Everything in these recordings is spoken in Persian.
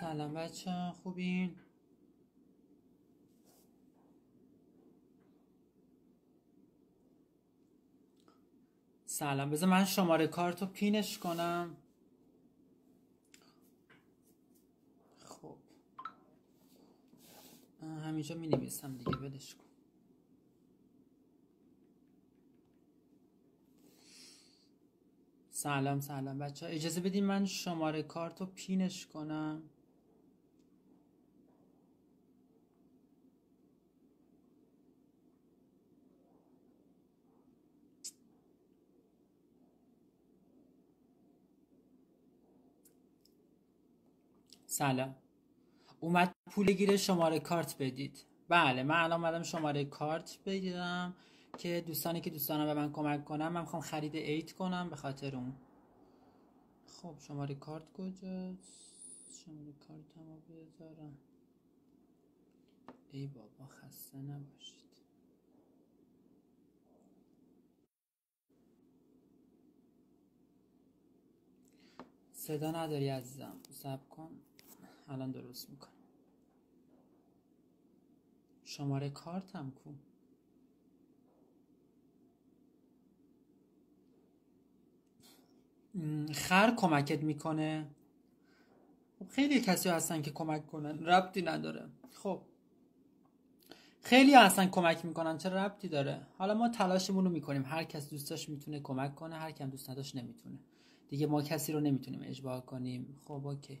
سلام بچه خوبین سلام بذار من شماره کارت پینش کنم خب همینجا می نویسم دیگه بدش کن سلام سلام بچه اجازه بدین من شماره کارت پینش کنم سلام اومد پول گیره شماره کارت بدید بله من الان اومدم شماره کارت بگیرم که دوستانی که دوستانم به من کمک کنم من میخوام خرید ایت کنم به خاطر اون خب شماره کارت کجاست شماره کارت هم بذارم ای بابا خسته نباشید صدا نداری عزیزم سب کن الان درست میکنم شماره کارتم کو خر کمکت میکنه خب، خیلی کسی هستن که کمک کنن ربطی نداره خب خیلی هستن کمک میکنن چه ربطی داره حالا ما تلاشمون رو میکنیم هر کس دوستاش میتونه کمک کنه هر کم دوست نداشت نمیتونه دیگه ما کسی رو نمیتونیم اجبار کنیم خب اوکی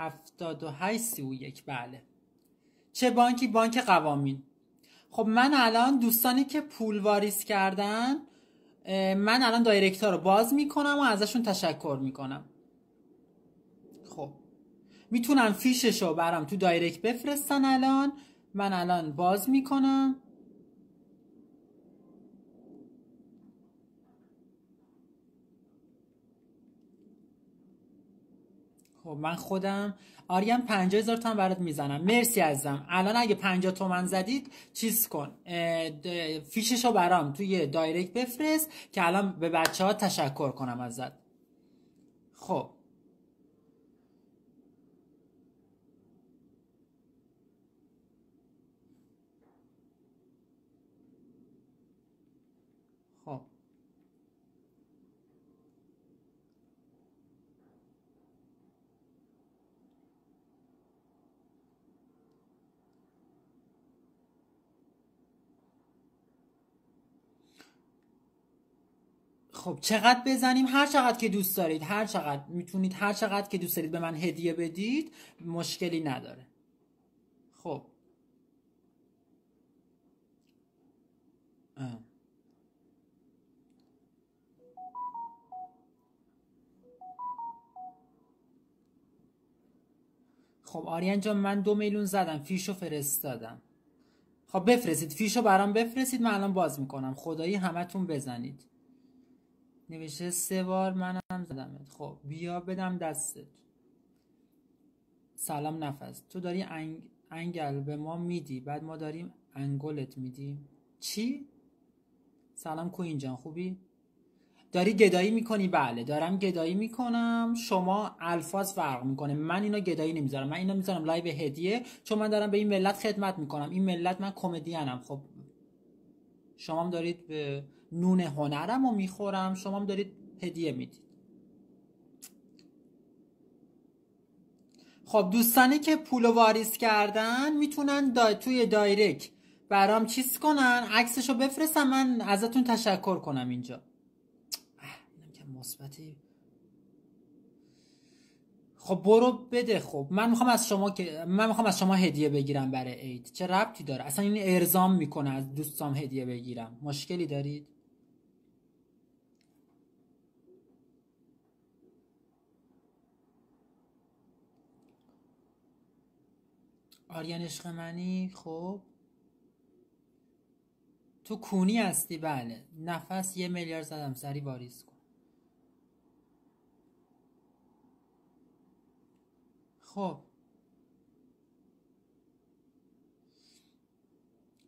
و یک بله چه بانکی بانک قوامین خب من الان دوستانی که پول واریز کردن من الان ها رو باز میکنم و ازشون تشکر میکنم خب میتونم فیشش رو برام تو دایرکت بفرستن الان من الان باز میکنم خب من خودم آریم هزار تومن برات میزنم مرسی ازم الان اگه 50 تومن زدید چیز کن فیششو برام توی دایرکت بفرست که الان به بچه ها تشکر کنم ازت خب خب چقدر بزنیم هر چقدر که دوست دارید هر چقدر میتونید هر چقدر که دوست دارید به من هدیه بدید مشکلی نداره خب خب آریان جان من دو میلیون زدم فیشو فرستادم خب بفرستید فیشو برام بفرستید من الان باز میکنم خدایی همتون بزنید نوشته سه بار منم زدمت خب بیا بدم دستت سلام نفس تو داری انگل به ما میدی بعد ما داریم انگلت میدیم چی؟ سلام کوینجان خوبی؟ داری گدایی میکنی بله دارم گدایی میکنم شما الفاظ فرق میکنه من اینا گدایی نمیذارم من اینو میذارم لایو هدیه چون من دارم به این ملت خدمت میکنم این ملت من کمدینم خب شما هم دارید به نون هنرم رو میخورم شما هم دارید هدیه میدید خب دوستانی که پول واریس کردن میتونن توی دایرک برام چیز کنن رو بفرستم من ازتون تشکر کنم اینجا مثبتی خب برو بده خب من میخوام از شما که من میخوام از شما هدیه بگیرم برای عید چه ربطی داره اصلا این ارزام میکنه از دوستام هدیه بگیرم مشکلی دارید آریان عشق منی خب تو کونی هستی بله نفس یه میلیارد زدم سری واریز کن خب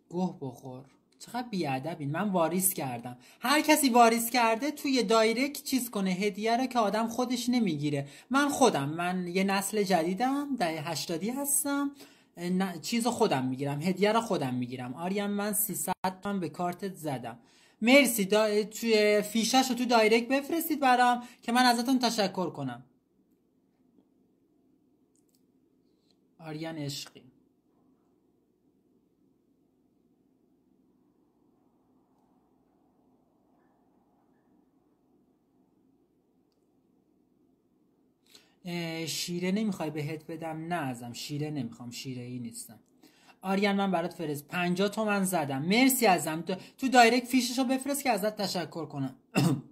گوه بخور چقدر این من واریس کردم هر کسی واریس کرده توی دایرکت چیز کنه هدیه رو که آدم خودش نمیگیره من خودم من یه نسل جدیدم در هشتادی هستم چیز خودم میگیرم هدیه رو خودم میگیرم آریم من 300 تومن به کارتت زدم مرسی دا... توی فیشش رو تو دایرکت بفرستید برام که من ازتون تشکر کنم آریان عشقی شیره نمیخوای بهت بدم نه ازم شیره نمیخوام شیره ای نیستم آریان من برات فرست 50 تومن زدم مرسی ازم تو, تو دایرکت فیششو بفرست که ازت تشکر کنم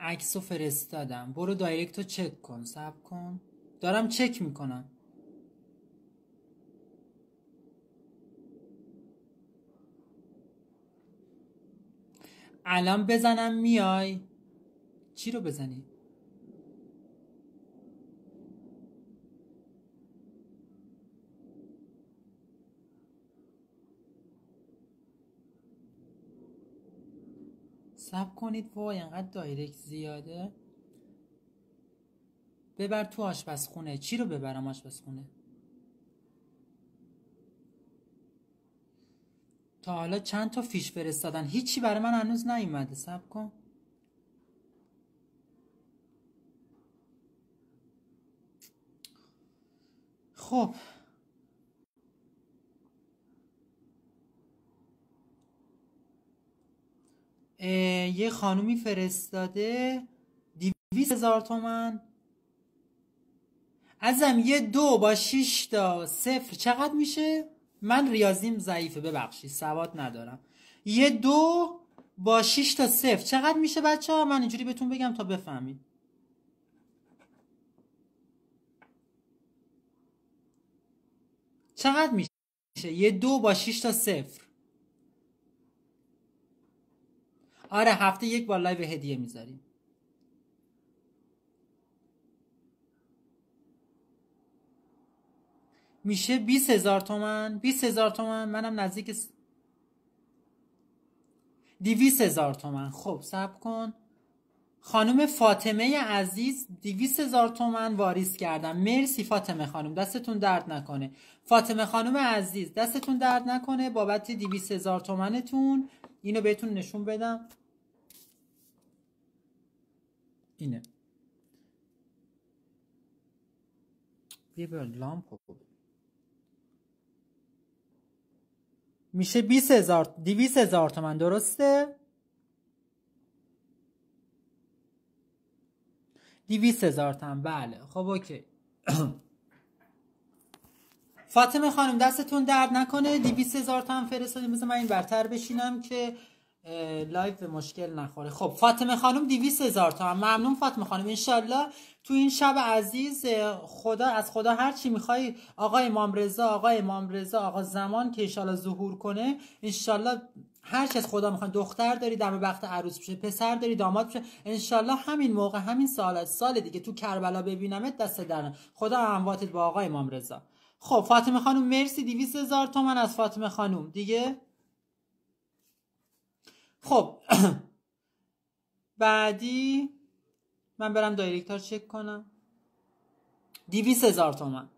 عکس فرستادم برو دایرکت رو چک کن سب کن دارم چک میکنم الان بزنم میای چی رو بزنی؟ سب کنید وای انقدر دایرکت زیاده ببر تو آشپزخونه چی رو ببرم آشپزخونه تا حالا چند تا فیش فرستادن هیچی برای من هنوز نیومده صبر کن خب یه خانومی فرستاده دیویس هزار تومن ازم یه دو با شیش تا صفر چقدر میشه؟ من ریاضیم ضعیفه ببخشید سواد ندارم یه دو با شیش تا صفر چقدر میشه بچه ها من اینجوری بهتون بگم تا بفهمید چقدر میشه یه دو با 6 تا صفر آره هفته یک بار لایو هدیه میذاریم میشه 20 هزار تومن 20 هزار تومن منم نزدیک دیویس هزار تومن خب صبر کن خانم فاطمه عزیز 200000 هزار تومن واریز کردم مرسی فاطمه خانم دستتون درد نکنه فاطمه خانم عزیز دستتون درد نکنه بابت 200000 هزار تومنتون اینو بهتون نشون بدم اینه بیا به لامپ میشه 20000 هزار تومان درسته 200 هزار تومن بله خب اوکی فاطمه خانم دستتون درد نکنه 200 هزار تومن فرستادیم بذار من این برتر بشینم که لایف مشکل نخوره خب فاطمه خانم 200 هزار تومن ممنون فاطمه خانم انشالله تو این شب عزیز خدا از خدا هر چی میخوای آقای امام رضا آقای امام رضا آقا زمان که انشالله ظهور کنه انشالله هر چیز خدا میخواد دختر داری دم وقت عروس بشه پسر داری داماد بشه انشالله همین موقع همین سال سال دیگه تو کربلا ببینمت دست در خدا امواتت با آقای امام رضا خب فاطمه خانم مرسی 200000 هزار تومن از فاطمه خانم دیگه خب بعدی من برم دایرکتار چک کنم دیویس هزار تومن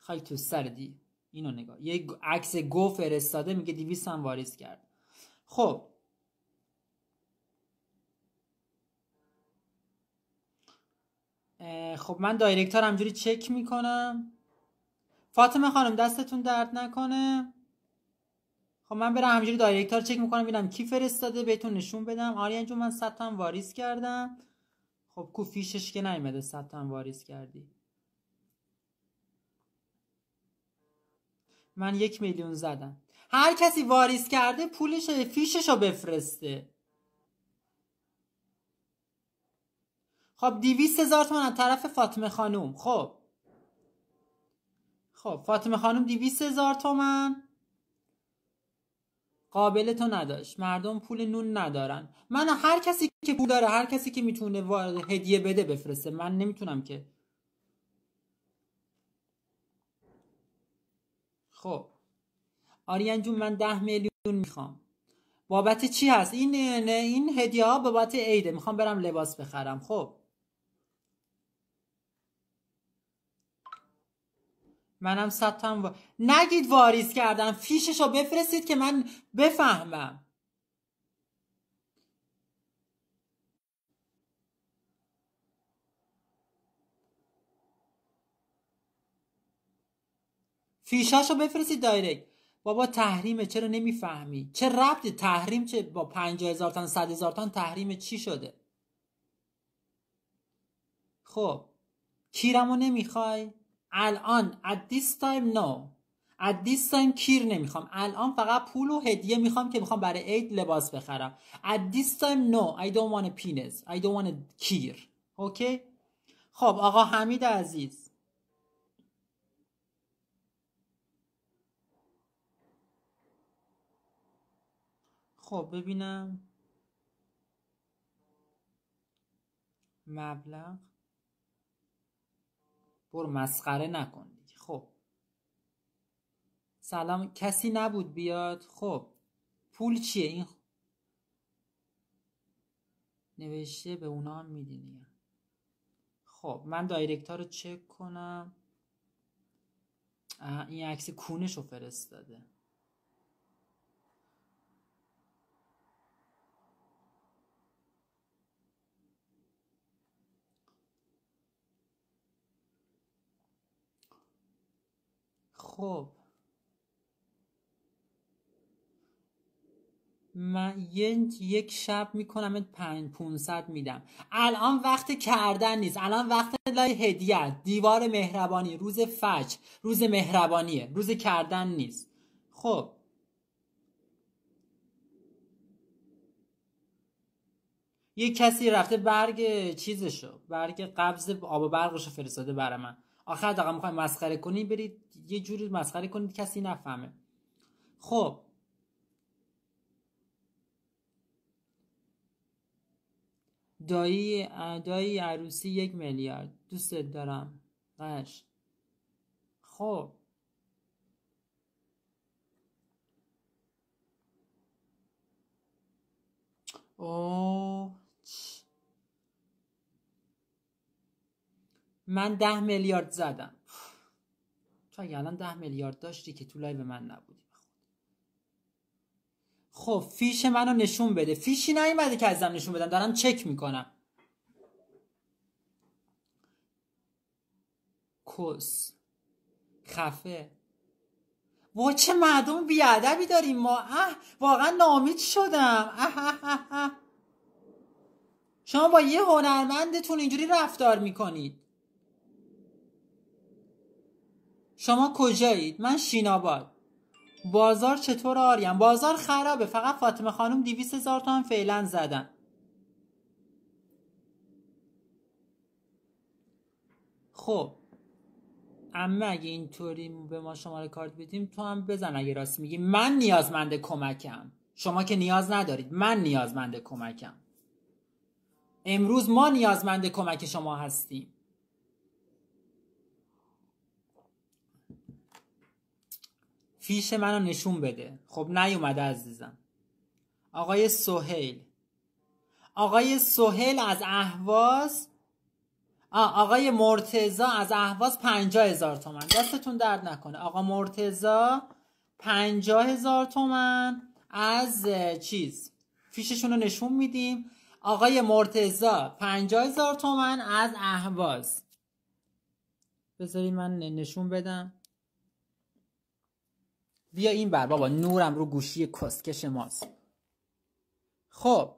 خیلی تو سر دی اینو نگاه یک عکس گو فرستاده میگه دیویس هم واریز کرد خب خب من دایرکتار همجوری چک میکنم فاطمه خانم دستتون درد نکنه خب من برم همینجوری دایرکت چک میکنم ببینم کی فرستاده بهتون نشون بدم آریا جون من صد واریز کردم خب کو فیشش که نیومده صد واریز کردی من یک میلیون زدم هر کسی واریز کرده پولش فیشش رو بفرسته خب دیویست هزار تومن از طرف فاطمه خانوم خب خب فاطمه خانوم دیویست هزار تومن قابل تو نداشت مردم پول نون ندارن من هر کسی که پول داره هر کسی که میتونه هدیه بده بفرسته من نمیتونم که خب آریان جون من ده میلیون میخوام بابت چی هست این این هدیه ها بابت عیده میخوام برم لباس بخرم خب منم صد و... نگید واریز کردم فیشش رو بفرستید که من بفهمم رو بفرستید دایرکت بابا تحریمه چرا نمیفهمی چه ربطی تحریم چه با پنجا هزار تن صد هزار تن تحریم چی شده خب کیرمو نمیخوای الان at this time no at this time کیر نمیخوام الان فقط پول و هدیه میخوام که میخوام برای عید لباس بخرم at this time no I don't want a penis I don't want a کیر Okay خب آقا حمید عزیز خب ببینم مبلغ برو مسخره نکن خب سلام کسی نبود بیاد خب پول چیه این نوشته به اونا هم خب من دایرکتار رو چک کنم این عکس کونش رو فرستاده خب من یک شب میکنم پنج پونصد میدم الان وقت کردن نیست الان وقت لای هدیت دیوار مهربانی روز فج روز مهربانیه روز کردن نیست خب یک کسی رفته برگ چیزشو برگ قبض آب و برقشو فرستاده برا من آخر دقیقا میخواید مسخره کنی برید یه جوری مسخره کنید کسی نفهمه خب دایی دایی عروسی یک میلیارد دوستت دارم قش خب اوه من ده میلیارد زدم تو اگه الان ده میلیارد داشتی که تو لایو من نبودی خب فیش منو نشون بده فیشی نیومده که ازم نشون بدم دارم چک میکنم کس خفه و چه مردم بیادبی داریم ما اه واقعا نامید شدم شما با یه هنرمندتون اینجوری رفتار میکنید شما کجایید من شیناباد بازار چطور آریم بازار خرابه فقط فاطمه خانم دیویس هزار تومن فعلا زدن خب اما اگه اینطوری به ما شماره کارت بدیم تو هم بزن اگه راست میگی من نیازمند کمکم شما که نیاز ندارید من نیازمند کمکم امروز ما نیازمند کمک شما هستیم فیش منو نشون بده خب نیومده عزیزم آقای سهیل آقای سهیل از اهواز آقای مرتزا از اهواز پنجا هزار تومن دستتون درد نکنه آقا مرتزا پنجا هزار تومن از چیز فیششون رو نشون میدیم آقای مرتزا پنجا هزار تومن از اهواز بذاری من نشون بدم بیا این بر بابا نورم رو گوشی کسکش ماست خب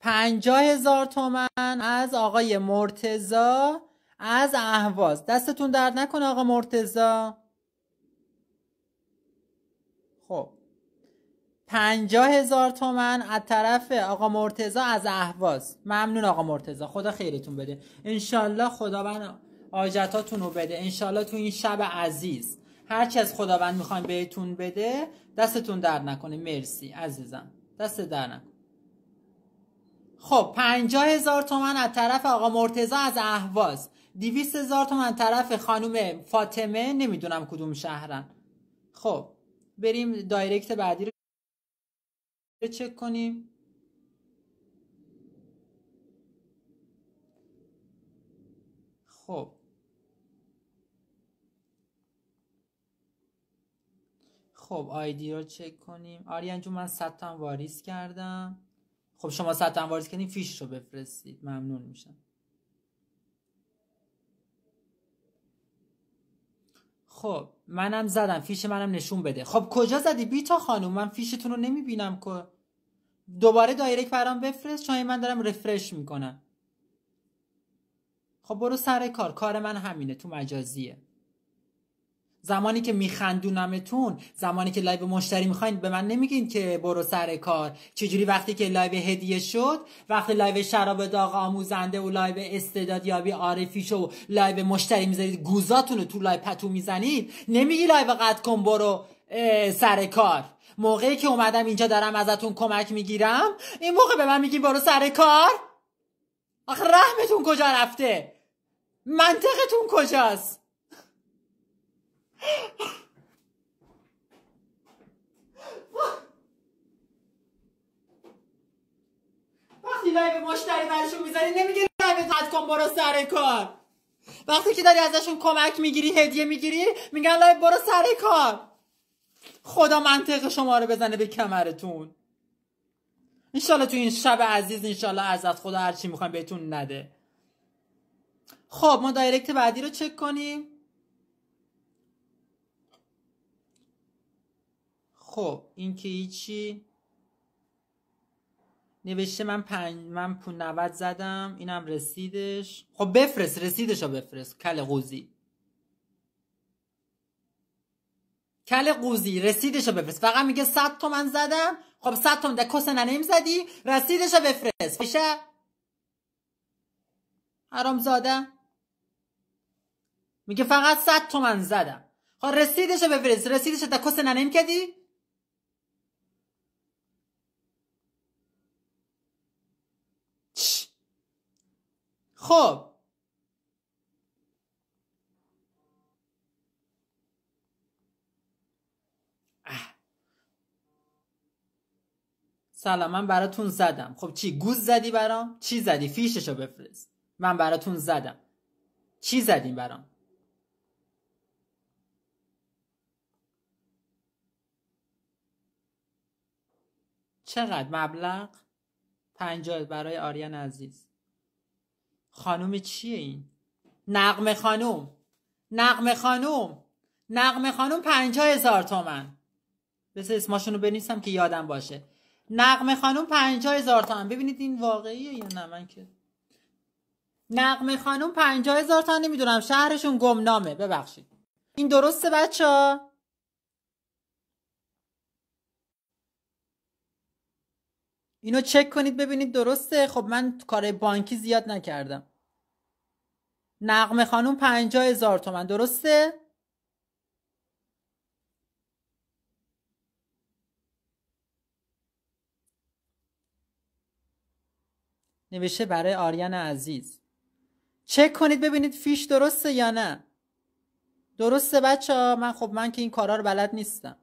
پنجاه هزار تومن از آقای مرتزا از اهواز دستتون درد نکنه آقا مرتزا خب پنجاه هزار تومن از طرف آقا مرتزا از اهواز ممنون آقا مرتزا خدا خیرتون بده انشالله خداوند آجتاتون رو بده انشالله تو این شب عزیز هرچی از خداوند میخوایم بهتون بده دستتون در نکنه مرسی عزیزم دست در نکنه خب پنجاه هزار تومن از طرف آقا مرتزا از احواز دیویست هزار تومن طرف خانم فاطمه نمیدونم کدوم شهرن خب بریم دایرکت بعدی رو چک کنیم خب خب آیدی رو چک کنیم آریان جون من صد واریز کردم خب شما صد واریز کردین فیش رو بفرستید ممنون میشم خب منم زدم فیش منم نشون بده خب کجا زدی بیتا خانم من فیشتون رو نمیبینم که دوباره دایرکت برام بفرست چون من دارم رفرش میکنم خب برو سر کار کار من همینه تو مجازیه زمانی که میخندونمتون زمانی که لایو مشتری میخواین به من نمیگین که برو سر کار چجوری وقتی که لایو هدیه شد وقتی لایو شراب داغ آموزنده و لایو استعدادیابی عارفی شو لایو مشتری میذارید گوزاتونو تو لایو پتو میزنید نمیگی لایو قد کن برو سر کار موقعی که اومدم اینجا دارم ازتون کمک میگیرم این موقع به من میگین برو سر کار آخه رحمتون کجا رفته منطقتون کجاست وقتی لایو مشتری برشون میزنی نمیگه لایو زد کن برو سر کار وقتی که داری ازشون کمک میگیری هدیه میگیری میگن لایو برو سر کار خدا منطق شما رو بزنه به کمرتون انشالله تو این شب عزیز انشالله ازت خدا هرچی میخوایم بهتون نده خب ما دایرکت بعدی رو چک کنیم خب این که هیچی نوشته من پنج من پون 90 زدم اینم رسیدش خب بفرست رسیدش رو بفرست کل قوزی کل قوزی رسیدش رو بفرست فقط میگه تو تومن زدم خب صد تومن در کس ننیم زدی رسیدش رو بفرست میشه حرام زاده میگه فقط تو تومن زدم خب رسیدش رو بفرست رسیدش در کس ننیم کدی؟ خب سلام من براتون زدم خب چی گوز زدی برام چی زدی فیششو بفرست من براتون زدم چی زدیم برام چقدر مبلغ پنجاه برای آریان عزیز خانم چیه این نقم خانوم نقم خانوم نقم خانوم پنجا هزار تومن بسه اسماشون رو بنویسم که یادم باشه نقم خانوم پنجا هزار تومن ببینید این واقعیه یا نه من که نقم خانوم پنجا هزار تومن نمیدونم شهرشون گمنامه ببخشید این درسته بچه ها؟ اینو چک کنید ببینید درسته خب من کار بانکی زیاد نکردم نقم خانوم پنجا هزار تومن درسته؟ نوشته برای آریان عزیز چک کنید ببینید فیش درسته یا نه درسته بچه ها من خب من که این کارا رو بلد نیستم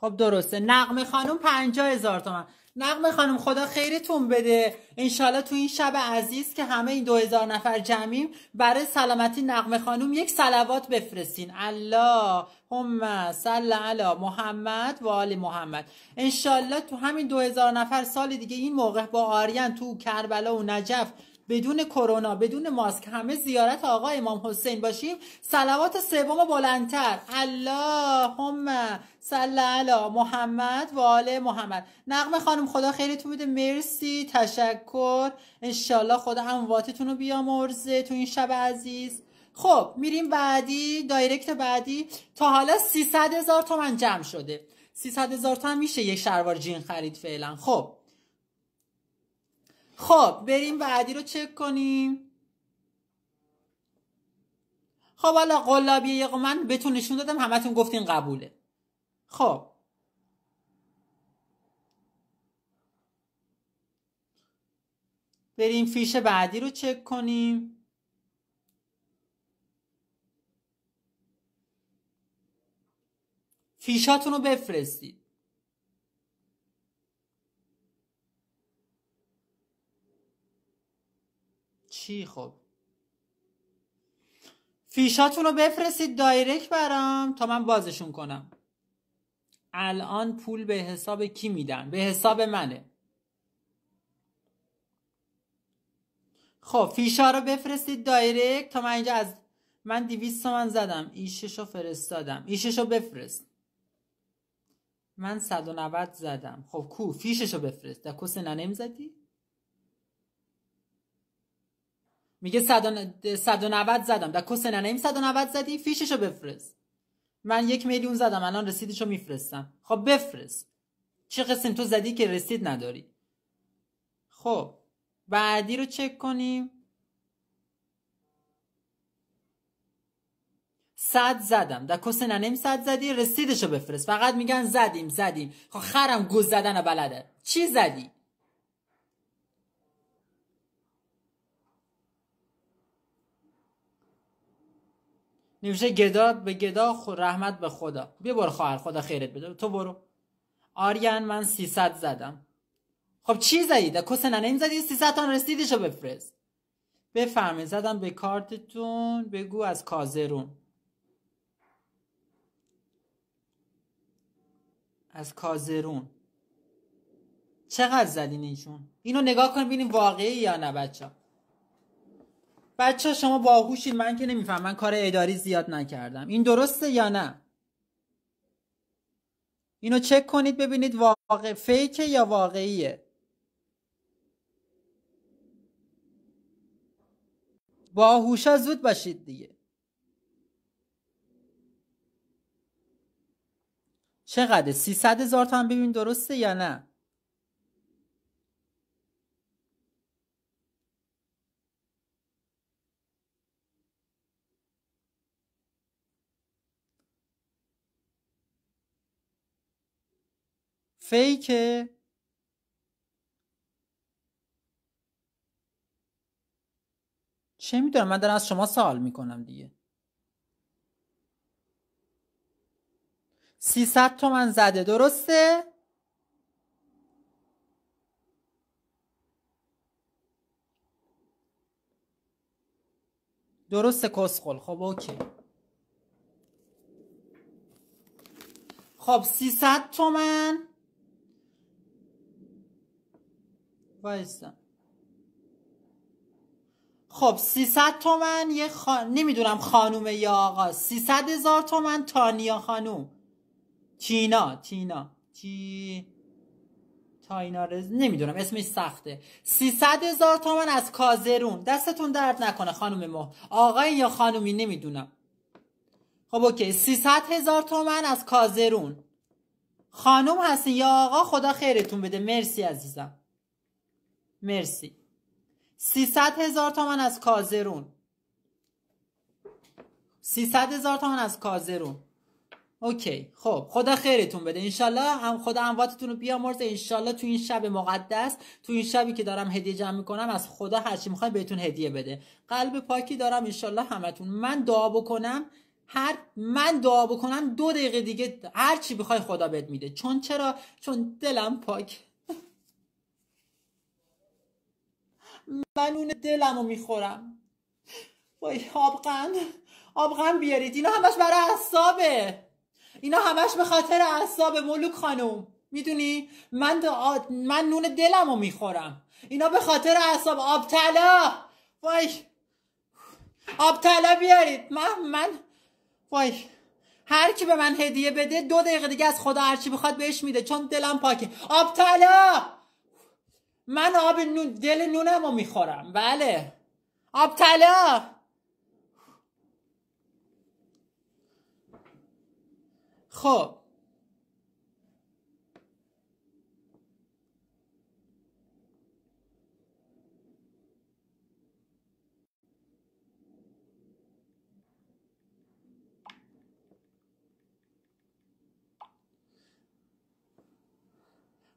خب درسته نقمه خانوم پنجا هزار تومن نقم خانم خدا خیرتون بده انشالله تو این شب عزیز که همه این دو هزار نفر جمعیم برای سلامتی نقم خانم یک سلوات بفرستین الله هم صل علی محمد و آل محمد انشالله تو همین هزار نفر سال دیگه این موقع با آریان تو کربلا و نجف بدون کرونا بدون ماسک همه زیارت آقا امام حسین باشیم سلوات سوم بلندتر اللهم صل علی محمد و آل محمد نقم خانم خدا تو بده مرسی تشکر انشالله خدا امواتتون رو بیامرزه تو این شب عزیز خب میریم بعدی دایرکت بعدی تا حالا 300 هزار تومن جمع شده 300 هزار تومن میشه یک شلوار جین خرید فعلا خب خب بریم بعدی رو چک کنیم خب حالا قلابیه من بهتون نشون دادم همتون گفتین قبوله خب بریم فیش بعدی رو چک کنیم فیشاتون رو بفرستید چی خب فیشاتون رو بفرستید دایرکت برام تا من بازشون کنم الان پول به حساب کی میدن به حساب منه خب فیشا رو بفرستید دایرکت تا من اینجا از من دیویست تومن زدم ایشش رو فرستادم ایشش رو بفرست من 190 زدم خب کو فیشش رو بفرست در ننم ننه زدی؟ میگه 190 زدم در کس ننیم 190 زدی فیششو بفرست من یک میلیون زدم الان رسیدشو میفرستم خب بفرست چه قسم تو زدی که رسید نداری خب بعدی رو چک کنیم صد زدم در کس ننیم صد زدی رسیدشو بفرست فقط میگن زدیم زدیم خب خرم گوز زدن بلده چی زدی میشه گدا به گدا رحمت به خدا بیا برو خواهر خدا خیرت بده تو برو آریان من 300 زدم خب چی زدی ده کس نه این زدی 300 تان رسیدشو بفرست بفرمایید زدم به کارتتون بگو از کازرون از کازرون چقدر زدین ایشون اینو نگاه کن ببینیم واقعی یا نه بچه بچه شما باهوشید من که نمیفهم من کار اداری زیاد نکردم این درسته یا نه اینو چک کنید ببینید واقع فیکه یا واقعیه باهوشا زود باشید دیگه چقدر 300 هزار تا هم ببین درسته یا نه فیک چه میدونم من دارم از شما سوال میکنم دیگه 300 تومن زده درسته درسته کسخل خب اوکی خب 300 تومن خب 300 تومن یه خا... نمیدونم خانومه یا آقا 300 هزار تومن تانیا خانوم تینا تینا تی تاینا نمیدونم اسمش سخته 300 هزار تومن از کازرون دستتون درد نکنه خانم ما آقای یا خانومی نمیدونم خب اوکی 300 هزار تومن از کازرون خانم هستی یا آقا خدا خیرتون بده مرسی عزیزم مرسی 300 هزار تومن از کازرون 300 هزار تومن از کازرون اوکی خب خدا خیرتون بده انشالله هم خدا امواتتون رو بیامرزه انشالله تو این شب مقدس تو این شبی که دارم هدیه جمع میکنم از خدا هرچی میخوای بهتون هدیه بده قلب پاکی دارم انشالله همتون من دعا بکنم هر من دعا بکنم دو دقیقه دیگه هر چی بخوای خدا بهت میده چون چرا چون دلم پاک من اون دلمو میخورم وای آبغن آبغن بیارید اینا همش برای اعصابه اینا همش به خاطر اعصاب ملوک خانم میدونی من من نون دلمو میخورم اینا به خاطر اعصاب آبتلا وای آب بیارید من من وای هر کی به من هدیه بده دو دقیقه دیگه از خدا هرچی بخواد بهش میده چون دلم پاکه آبتلا من آب نون دل نونم رو میخورم بله آب طلا خب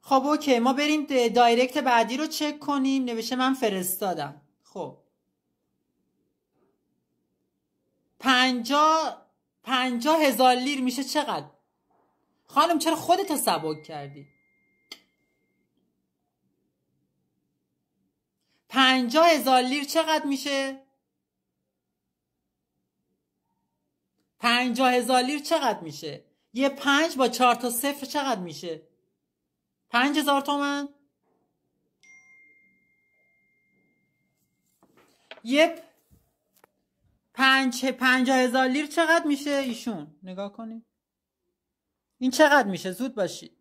خب اوکی ما بریم دایرکت بعدی رو چک کنیم نوشته من فرستادم خب پنجا پنجا هزار لیر میشه چقدر خانم چرا خودت سبک کردی پنجا هزار لیر چقدر میشه پنجا هزار لیر چقدر میشه یه پنج با چهار تا صفر چقدر میشه پنج هزار تومن یپ پنج پنجا هزار لیر چقدر میشه ایشون نگاه کنیم این چقدر میشه زود باشید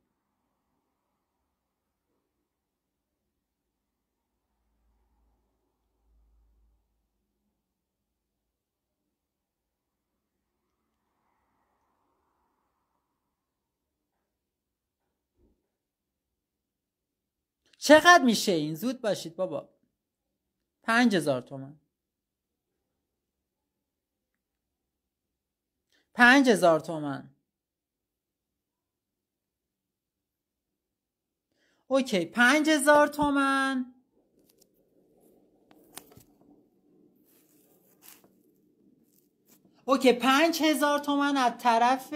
چقدر میشه این زود باشید بابا پنج هزار تومن پنج هزار تومن اوکی پنج هزار تومن اوکی پنج هزار تومن از طرف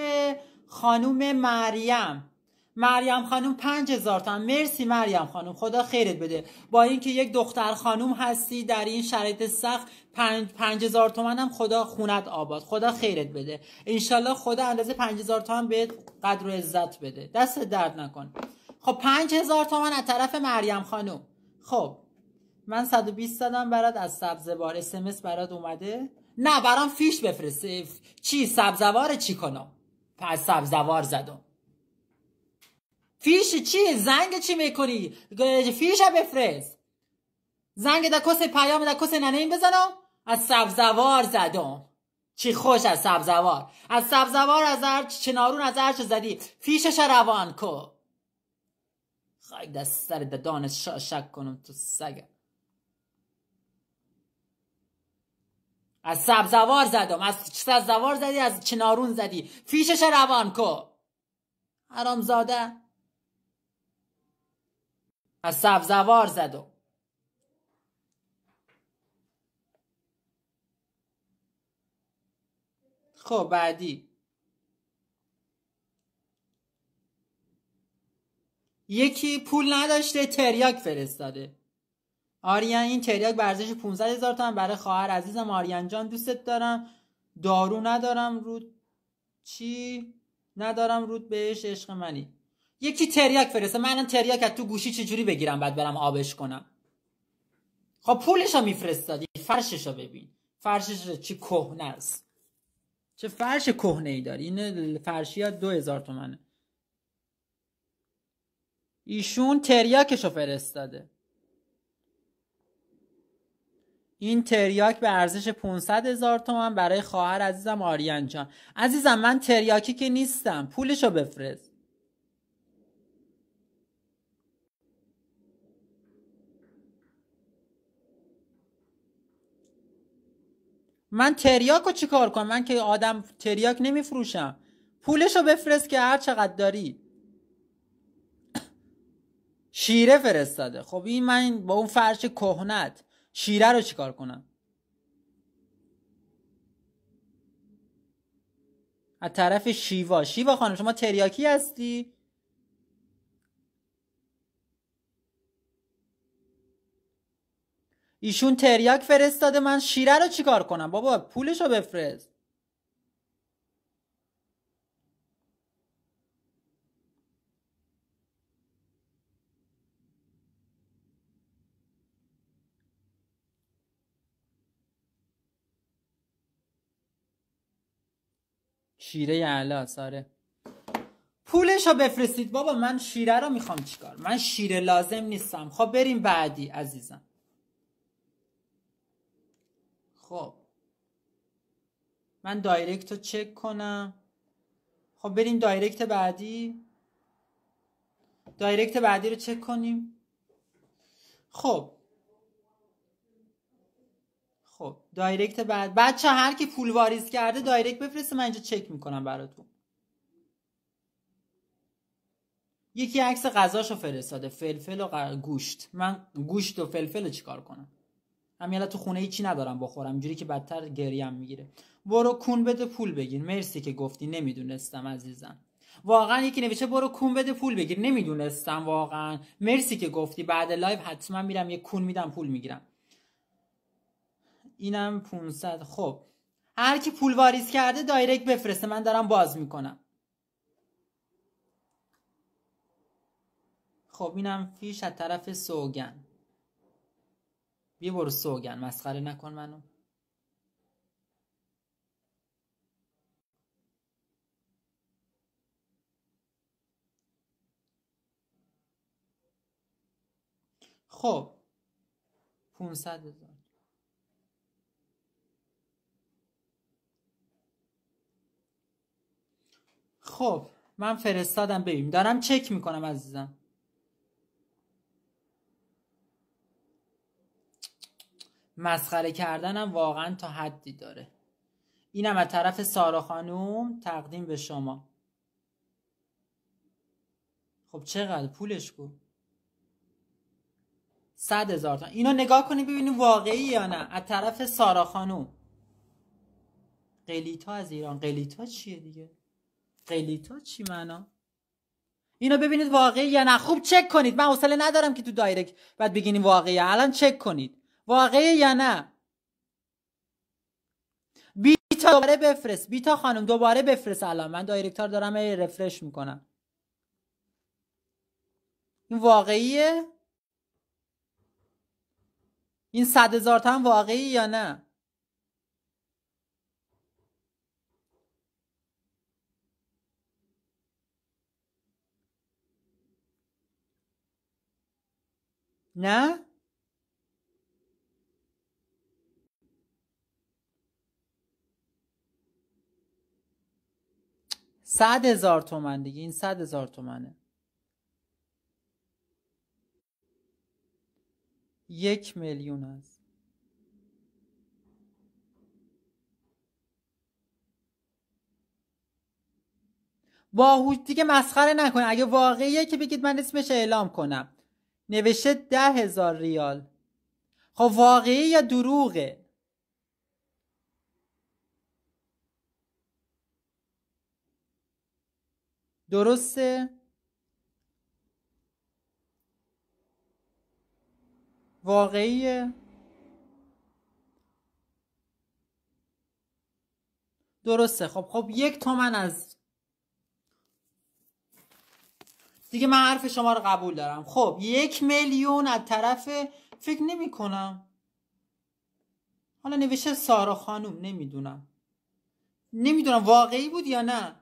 خانوم مریم مریم خانم پنج هزار تومن مرسی مریم خانم خدا خیرت بده با اینکه یک دختر خانم هستی در این شرایط سخت پنج, پنج هزار تومن هم خدا خونت آباد خدا خیرت بده انشالله خدا اندازه پنج هزار تومن به قدر و عزت بده دست درد نکن خب پنج هزار تومن از طرف مریم خانم خب من 120 دادم برات از سبزوار اسمس برات اومده نه برام فیش بفرست چی سبزوار چی کنم پس سبزوار زدم فیش چی زنگ چی میکنی فیش ها بفرست زنگ در کس پیام در کس ننه بزنم از سبزوار زدم چی خوش از سبزوار از سبزوار از هر چنارون از هر چه زدی فیشش روان کو خواهی دست سر دانش شک کنم تو سگ از سبزوار زدم از سبزوار زدی از چنارون زدی فیشش روان کو حرام زاده از سبزوار و خب بعدی یکی پول نداشته تریاک فرستاده آریان این تریاک به ارزش 15 هزار برای خواهر عزیزم آریان جان دوستت دارم دارو ندارم رود چی ندارم رود بهش عشق منی یکی تریاک فرسته من الان تریاک از تو گوشی چجوری بگیرم بعد برم آبش کنم خب پولش رو میفرستادی فرشش رو ببین فرشش رو چی کهنه است چه فرش کهنه ای داری این فرشی ها دو هزار تومنه ایشون تریاکش رو فرستاده این تریاک به ارزش 500 هزار تومن برای خواهر عزیزم آریان جان عزیزم من تریاکی که نیستم پولش رو بفرست من تریاک رو چیکار کنم من که آدم تریاک نمیفروشم پولش رو بفرست که هر چقدر داری شیره فرستاده خب این من با اون فرش کهنت شیره رو چیکار کنم از طرف شیوا شیوا خانم شما تریاکی هستی ایشون تریاک فرستاده من شیره رو چیکار کنم بابا پولش رو بفرست شیره علا ساره پولش رو بفرستید بابا من شیره رو میخوام چیکار من شیره لازم نیستم خب بریم بعدی عزیزم خب من دایرکت رو چک کنم خب بریم دایرکت بعدی دایرکت بعدی رو چک کنیم خب خب دایرکت بعد بچه هر کی پول واریز کرده دایرکت بفرسته من اینجا چک میکنم براتون یکی عکس غذاشو فرستاده فلفل و گوشت من گوشت و فلفل رو چیکار کنم همین تو خونه هیچی ندارم بخورم اینجوری که بدتر گریم میگیره برو کون بده پول بگیر مرسی که گفتی نمیدونستم عزیزم واقعا یکی نوشته برو کون بده پول بگیر نمیدونستم واقعا مرسی که گفتی بعد لایو حتما میرم یه کون میدم پول میگیرم اینم 500 خب هر کی پول واریز کرده دایرکت بفرسته من دارم باز میکنم خب اینم فیش از طرف سوگن بیا برو سوگن مسخره نکن منو خب 500 هزار خب من فرستادم ببین دارم چک میکنم عزیزم مسخره کردنم واقعا تا حدی داره اینم از طرف سارا خانوم تقدیم به شما خب چقدر پولش کو صد هزار تا اینو نگاه کنید ببینید واقعی یا نه از طرف سارا خانوم قلیتا از ایران قلیتا چیه دیگه قلیتا چی معنا اینو ببینید واقعی یا نه خوب چک کنید من حوصله ندارم که تو دایرکت بعد بگین واقعی الان چک کنید واقعیه یا نه بیتا دوباره بفرست بیتا خانم دوباره بفرست الان من دایرکتار دارم رفرش میکنم این واقعیه این صد هزار تا هم واقعی یا نه نه صد هزار تومن دیگه این صد هزار تومنه یک میلیون است باهوش دیگه مسخره نکنه اگه واقعیه که بگید من اسمش اعلام کنم نوشته ده هزار ریال خب واقعی یا دروغه درسته واقعیه درسته خب خب یک تومن از دیگه من حرف شما رو قبول دارم خب یک میلیون از طرف فکر نمی کنم حالا نوشته سارا خانوم نمیدونم نمیدونم واقعی بود یا نه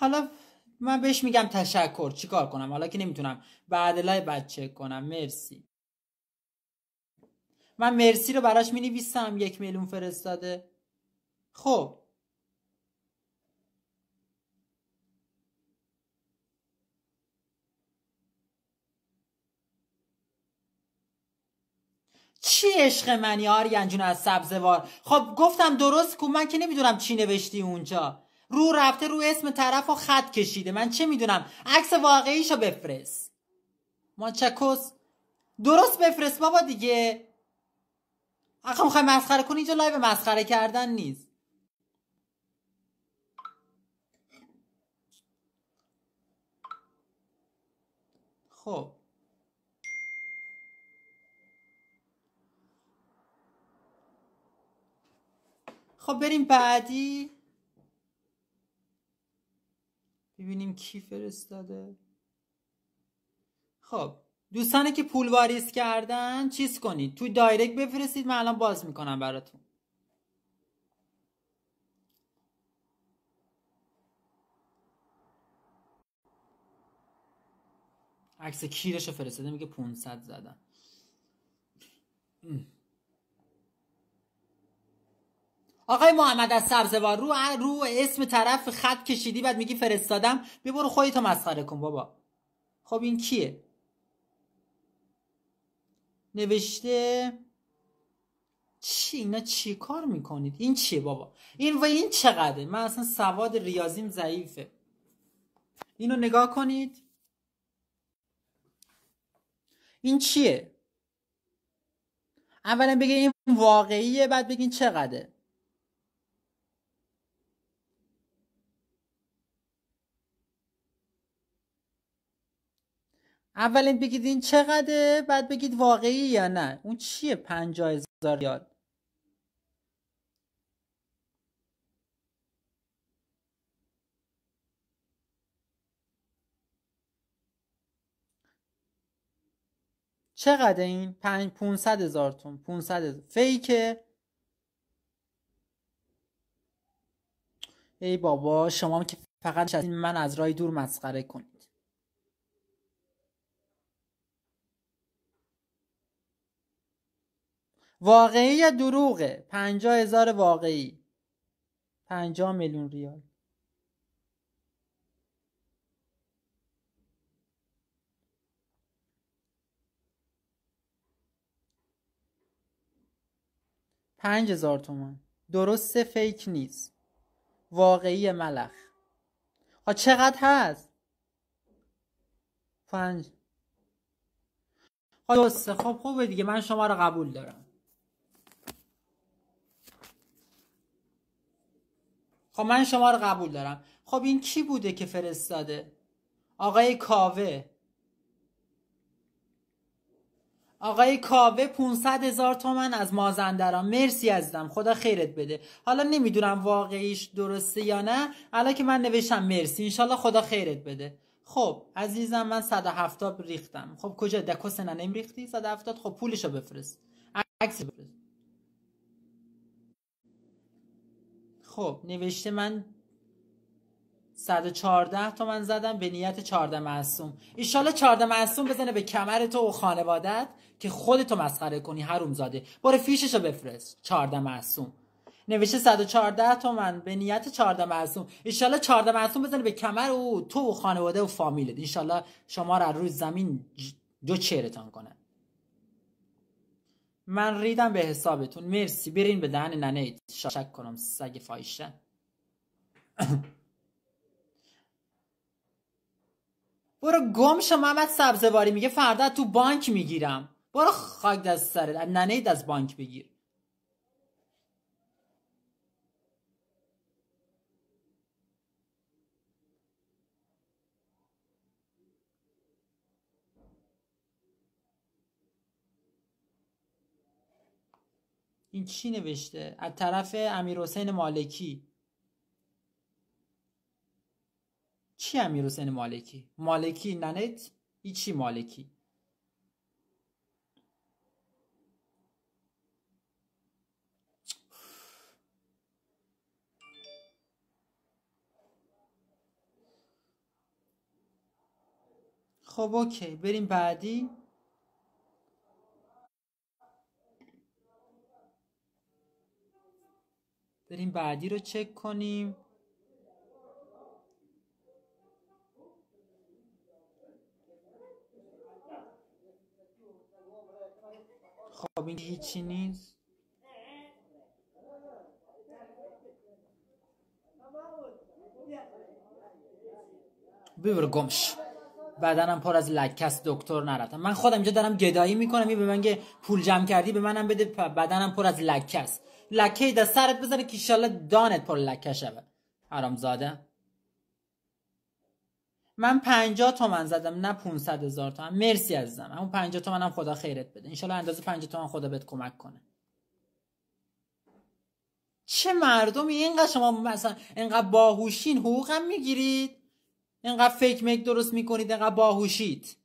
حالا من بهش میگم تشکر چیکار کنم حالا که نمیتونم بعد لای بچه کنم مرسی من مرسی رو براش نویسم یک میلیون فرستاده خب چی عشق منی آریان جون از سبزوار خب گفتم درست کو من که نمیدونم چی نوشتی اونجا رو رفته رو اسم طرف و خط کشیده من چه میدونم عکس واقعیشو بفرست کس درست بفرست بابا دیگه آخه میخوای مسخره کنی اینجا لایو مسخره کردن نیست خب خب بریم بعدی ببینیم کی فرستاده خب دوستانی که پول واریز کردن چیز کنید توی دایرکت بفرستید من الان باز میکنم براتون عکس کیرش فرستاده میگه 500 زدن آقای محمد از سبزوار رو رو اسم طرف خط کشیدی بعد میگی فرستادم بیا برو خودتو مسخره کن بابا خب این کیه نوشته چی اینا چی کار میکنید این چیه بابا این و این چقدره من اصلا سواد ریاضیم ضعیفه اینو نگاه کنید این چیه اولا بگه این واقعیه بعد بگین چقدره اولین بگید این چقدره بعد بگید واقعی یا نه اون چیه پنجا هزار ریال چقدر این پنج هزار تون 500 هزار فیکه ای بابا شما که فقط از من از رای دور مسخره کنید واقعی یا دروغه پنجا هزار واقعی پنجا میلیون ریال پنج هزار تومان درست فیک نیست واقعی ملخ ها چقدر هست پنج خب خوبه دیگه من شما رو قبول دارم خب من شما رو قبول دارم خب این کی بوده که فرستاده آقای کاوه آقای کاوه 500 هزار تومن از مازندران مرسی ازدم خدا خیرت بده حالا نمیدونم واقعیش درسته یا نه الان که من نوشتم مرسی انشالله خدا خیرت بده خب عزیزم من 170 ریختم خب کجا دکو سننه ریختی 170 خب پولشو بفرست عکس بفرست خب نوشته من 114 تومن زدم به نیت 14 معصوم ایشالا 14 معصوم بزنه به کمر تو و خانوادت که خودتو مسخره کنی حروم زاده برو فیششو بفرست 14 معصوم نوشته 114 تومن به نیت 14 معصوم ایشالا 14 معصوم بزنه به کمر او تو و خانواده و فامیلت ایشالا شما رو روی زمین دو چهرتان کنن من ریدم به حسابتون مرسی برین به دهن ننه شک کنم سگ فایشه برو گم شما محمد سبزواری میگه فردا تو بانک میگیرم برو خاک دست سرت ننه از بانک بگیر این چی نوشته از طرف امیر حسین مالکی چی امیر حسین مالکی مالکی ننت ای چی مالکی خب اوکی بریم بعدی بریم بعدی رو چک کنیم خب این هیچی نیست ببر گمش بدنم پر از لکس دکتر نرفتم من خودم اینجا دارم گدایی میکنم این به من پول جمع کردی به منم بده بدنم پر از لکس لکه در سرت بزنه که ایشالله دانت پر لکه شوه حرامزاده من 50 تومن زدم نه 500 هزار تومن مرسی عزیزم اون 50 تومن هم خدا خیرت بده انشالله اندازه 50 تومن خدا بهت کمک کنه چه مردمی اینقدر شما مثلا اینقدر باهوشین حقوقم میگیرید اینقدر فیک میک درست میکنید اینقدر باهوشید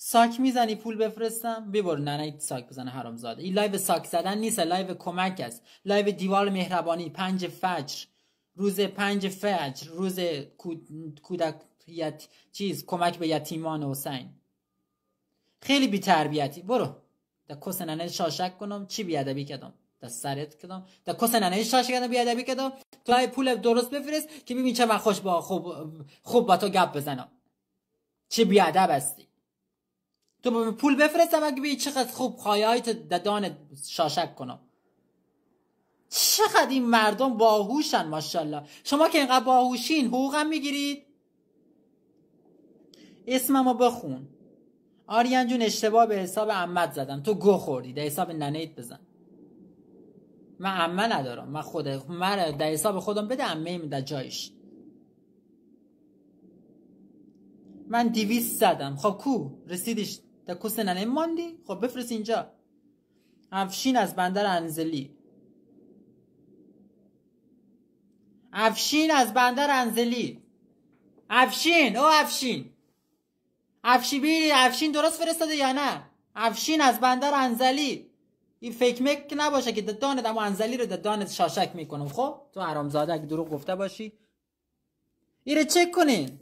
ساک میزنی پول بفرستم ببر ننه ساک بزنه حرامزاده این لایو ساک زدن نیست لایو کمک است لایو دیوار مهربانی پنج فجر روز پنج فجر روز کودک یت... چیز کمک به یتیمان حسین خیلی بی تربیتی برو در کس ننه شاشک کنم چی بی ادبی کردم در سرت کردم در کس ننه شاشک کردم بی ادبی کردم تو پول درست بفرست که ببین چه من خوش با خوب خوب با تو گپ بزنم چه بی ادب هستی تو پول بفرستم اگه بی چقدر خوب خایایت ددان شاشک کنم چقدر این مردم باهوشن ماشاءالله شما که اینقدر باهوشین حقوقم میگیرید اسممو بخون آریان جون اشتباه به حساب عمت زدم تو گو خوردی در حساب ننیت بزن من عمه ندارم من خود من در حساب خودم بده عمه ایم در جایش من وی زدم خب کو رسیدیش؟ در کس ننه ماندی خب بفرست اینجا افشین از بندر انزلی افشین از بندر انزلی افشین او افشین افشین بیری افشین درست فرستاده یا نه افشین از بندر انزلی این فکر مک نباشه که دانت اما انزلی رو دانت شاشک میکنم خب تو حرامزاده اگه دروغ گفته باشی ایره چک کنین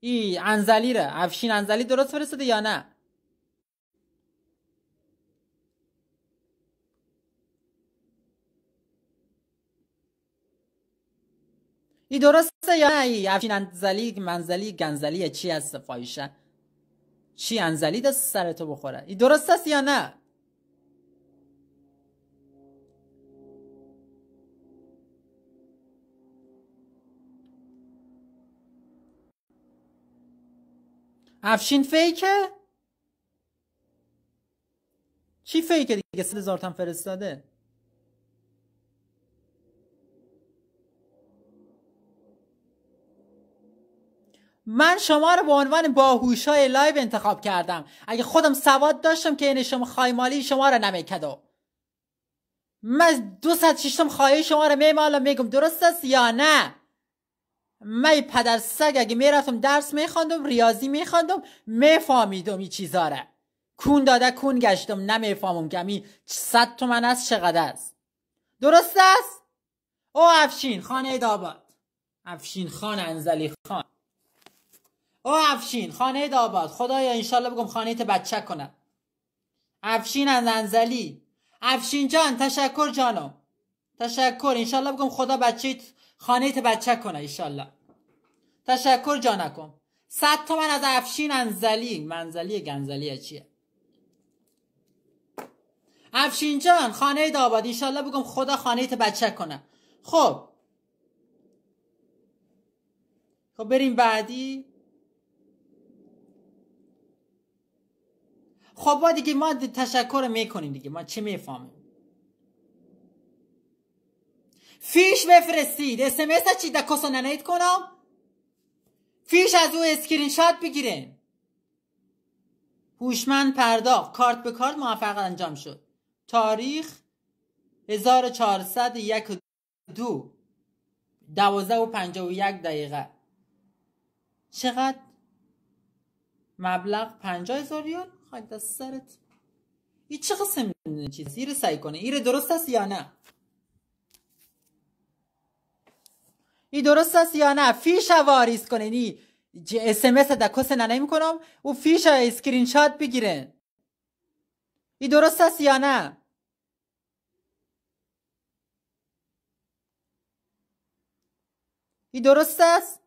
ای انزلی رو افشین انزلی درست فرستاده یا نه ای درسته یا نه ای افشین انزلی منزلی گنزلی چی است فایشه؟ چی انزلی دست سرتو بخوره ای درست است یا نه افشین فیکه؟ چی فیکه دیگه سه هزار تن فرستاده؟ من شما رو به عنوان باهوش های لایو انتخاب کردم اگه خودم سواد داشتم که این شما خواهی مالی شما رو نمیکدو من دو ست ششتم خواهی شما رو میمالم میگم درست است یا نه من پدر سگ اگه میرفتم درس میخواندم ریاضی میخواندم میفهمیدم این چیزا رو کون داده کون گشتم نمیفهمم که می صد تومن است چقدر است درست است او افشین خانه داباد افشین خان انزلی خان او افشین خانه داباد خدایا انشالله بگم خانه بچه کنم افشین از انزلی افشین جان تشکر جانم تشکر انشالله بگم خدا بچه خانه بچه کنه انشالله تشکر جانکم صد تومن از افشین انزلی منزلی گنزلی چیه افشین جان خانه داباد انشالله بگم خدا خانه بچه کنه خب خب بریم بعدی خب دیگه ما تشکر میکنیم دیگه ما چه میفهمیم فیش بفرستید اسمس چی کسو ننید کنم فیش از او اسکرین شات بگیرین هوشمند پرداخت کارت به کارت موفق انجام شد تاریخ 1401 و و دقیقه چقدر مبلغ 50 هزار ریال خاک دست سرت این چه قصه میدونه چیز ایره سعی کنه ایره درست است یا نه ای درست است یا نه فیش واریز کنه نی اسمس دکس ننه میکنم او فیش اسکرین شات بگیره ای درست است یا نه ای درست است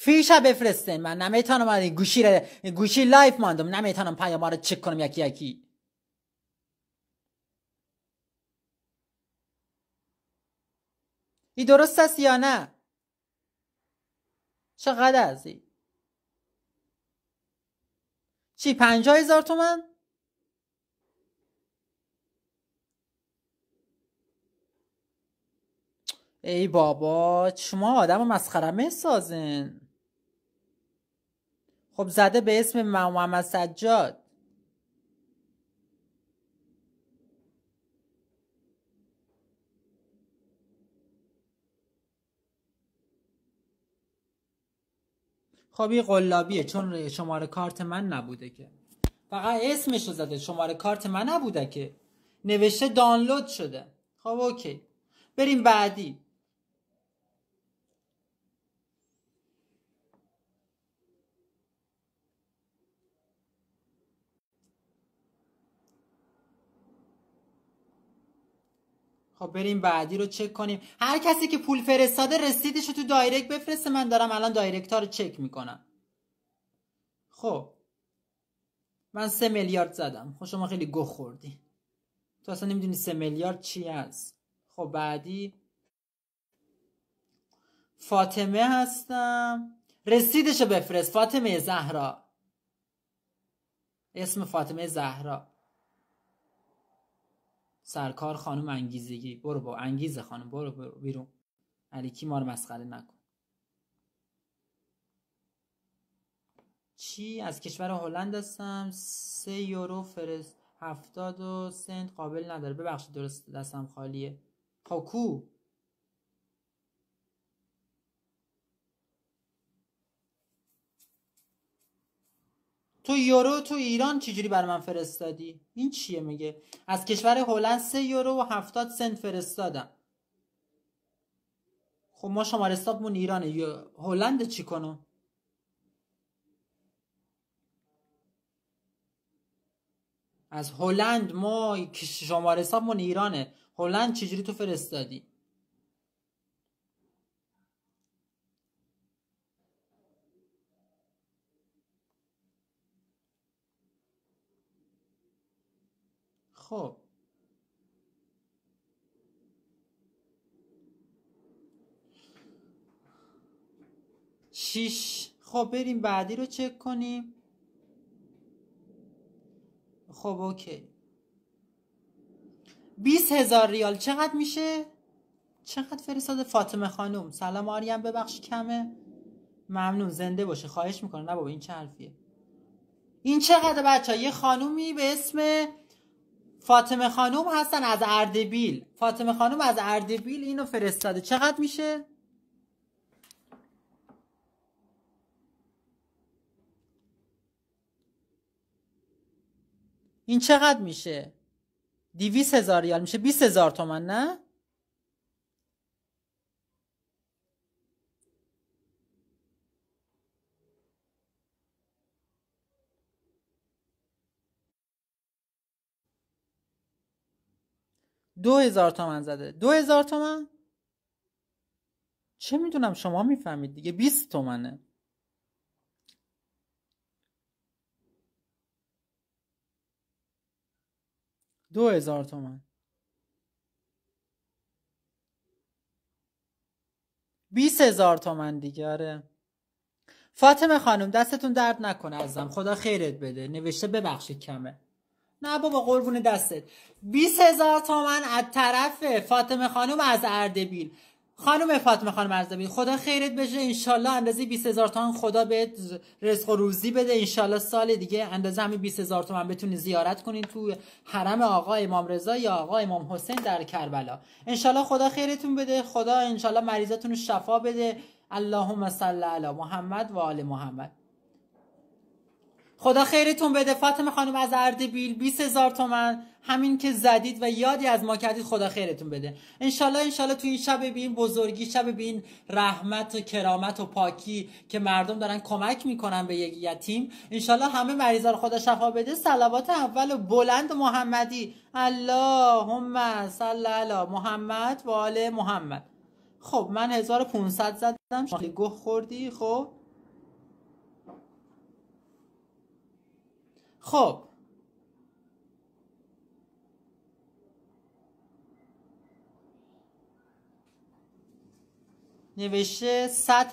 فیشا بفرستین من نمیتونم این گوشی رو گوشی لایف ماندم نمیتونم ما رو چک کنم یکی یکی ای درست است یا نه چقدر از ای چی پنجا هزار تومن ای بابا شما آدم مسخره میسازین خب زده به اسم محمد سجاد خب این قلابیه چون شماره کارت من نبوده که فقط اسمش زده شماره کارت من نبوده که نوشته دانلود شده خب اوکی بریم بعدی خب بریم بعدی رو چک کنیم هر کسی که پول فرستاده رسیدش رو تو دایرکت بفرسته من دارم الان دایرکت رو چک میکنم خب من سه میلیارد زدم خب شما خیلی گو خوردی تو اصلا نمیدونی سه میلیارد چی هست خب بعدی فاطمه هستم رسیدش رو بفرست فاطمه زهرا اسم فاطمه زهرا سرکار خانم انگیزگی برو با انگیزه خانم برو, برو بیرون علیکی ما رو مسخره نکن چی از کشور هلند هستم سه یورو فرست هفتاد و سنت قابل نداره ببخشید درست دستم خالیه خب تو یورو تو ایران چجوری بر من فرستادی این چیه میگه از کشور هلند 3 یورو و 70 سنت فرستادم خب ما شماره حسابمون ایرانه هلند چی کنم از هلند ما شماره حسابمون ایرانه هلند چجوری تو فرستادی خب شیش خب بریم بعدی رو چک کنیم خب اوکی 20 هزار ریال چقدر میشه؟ چقدر فرستاده فاطمه خانم سلام آریم ببخش کمه ممنون زنده باشه خواهش میکنه نه بابا این چه حرفیه این چقدر بچه یه خانومی به اسم فاطمه خانوم هستن از اردبیل فاطمه خانوم از اردبیل اینو فرستاده چقدر میشه؟ این چقدر میشه؟ دیویس هزار ریال میشه بیس هزار تومن نه؟ دو هزار تومن زده دو هزار تومن چه میدونم شما میفهمید دیگه 20 تومنه دو هزار تومن بیس هزار تومن دیگه آره فاطمه خانم دستتون درد نکنه ازم خدا خیرت بده نوشته ببخشید کمه نه بابا قربون دستت 20 هزار تومن از طرف فاطمه خانم از اردبیل خانم فاطمه خانم اردبیل خدا خیرت بشه انشالله اندازه 20 هزار تومن خدا بهت رزق و روزی بده انشالله سال دیگه اندازه همین 20 هزار تومن بتونی زیارت کنین تو حرم آقا امام رضا یا آقا امام حسین در کربلا انشالله خدا خیرتون بده خدا انشالله مریضاتون شفا بده اللهم صل علی محمد و آل محمد خدا خیرتون بده فاطمه خانم از اردبیل 20 هزار تومن همین که زدید و یادی از ما کردید خدا خیرتون بده انشالله انشالله تو این شب بی بزرگی شب ببین رحمت و کرامت و پاکی که مردم دارن کمک میکنن به یک یتیم انشالله همه مریضا رو خدا شفا بده صلوات اول بلند محمدی اللهم صل علی محمد و آل محمد خب من 1500 زدم گه خوردی خب خب نوشته صد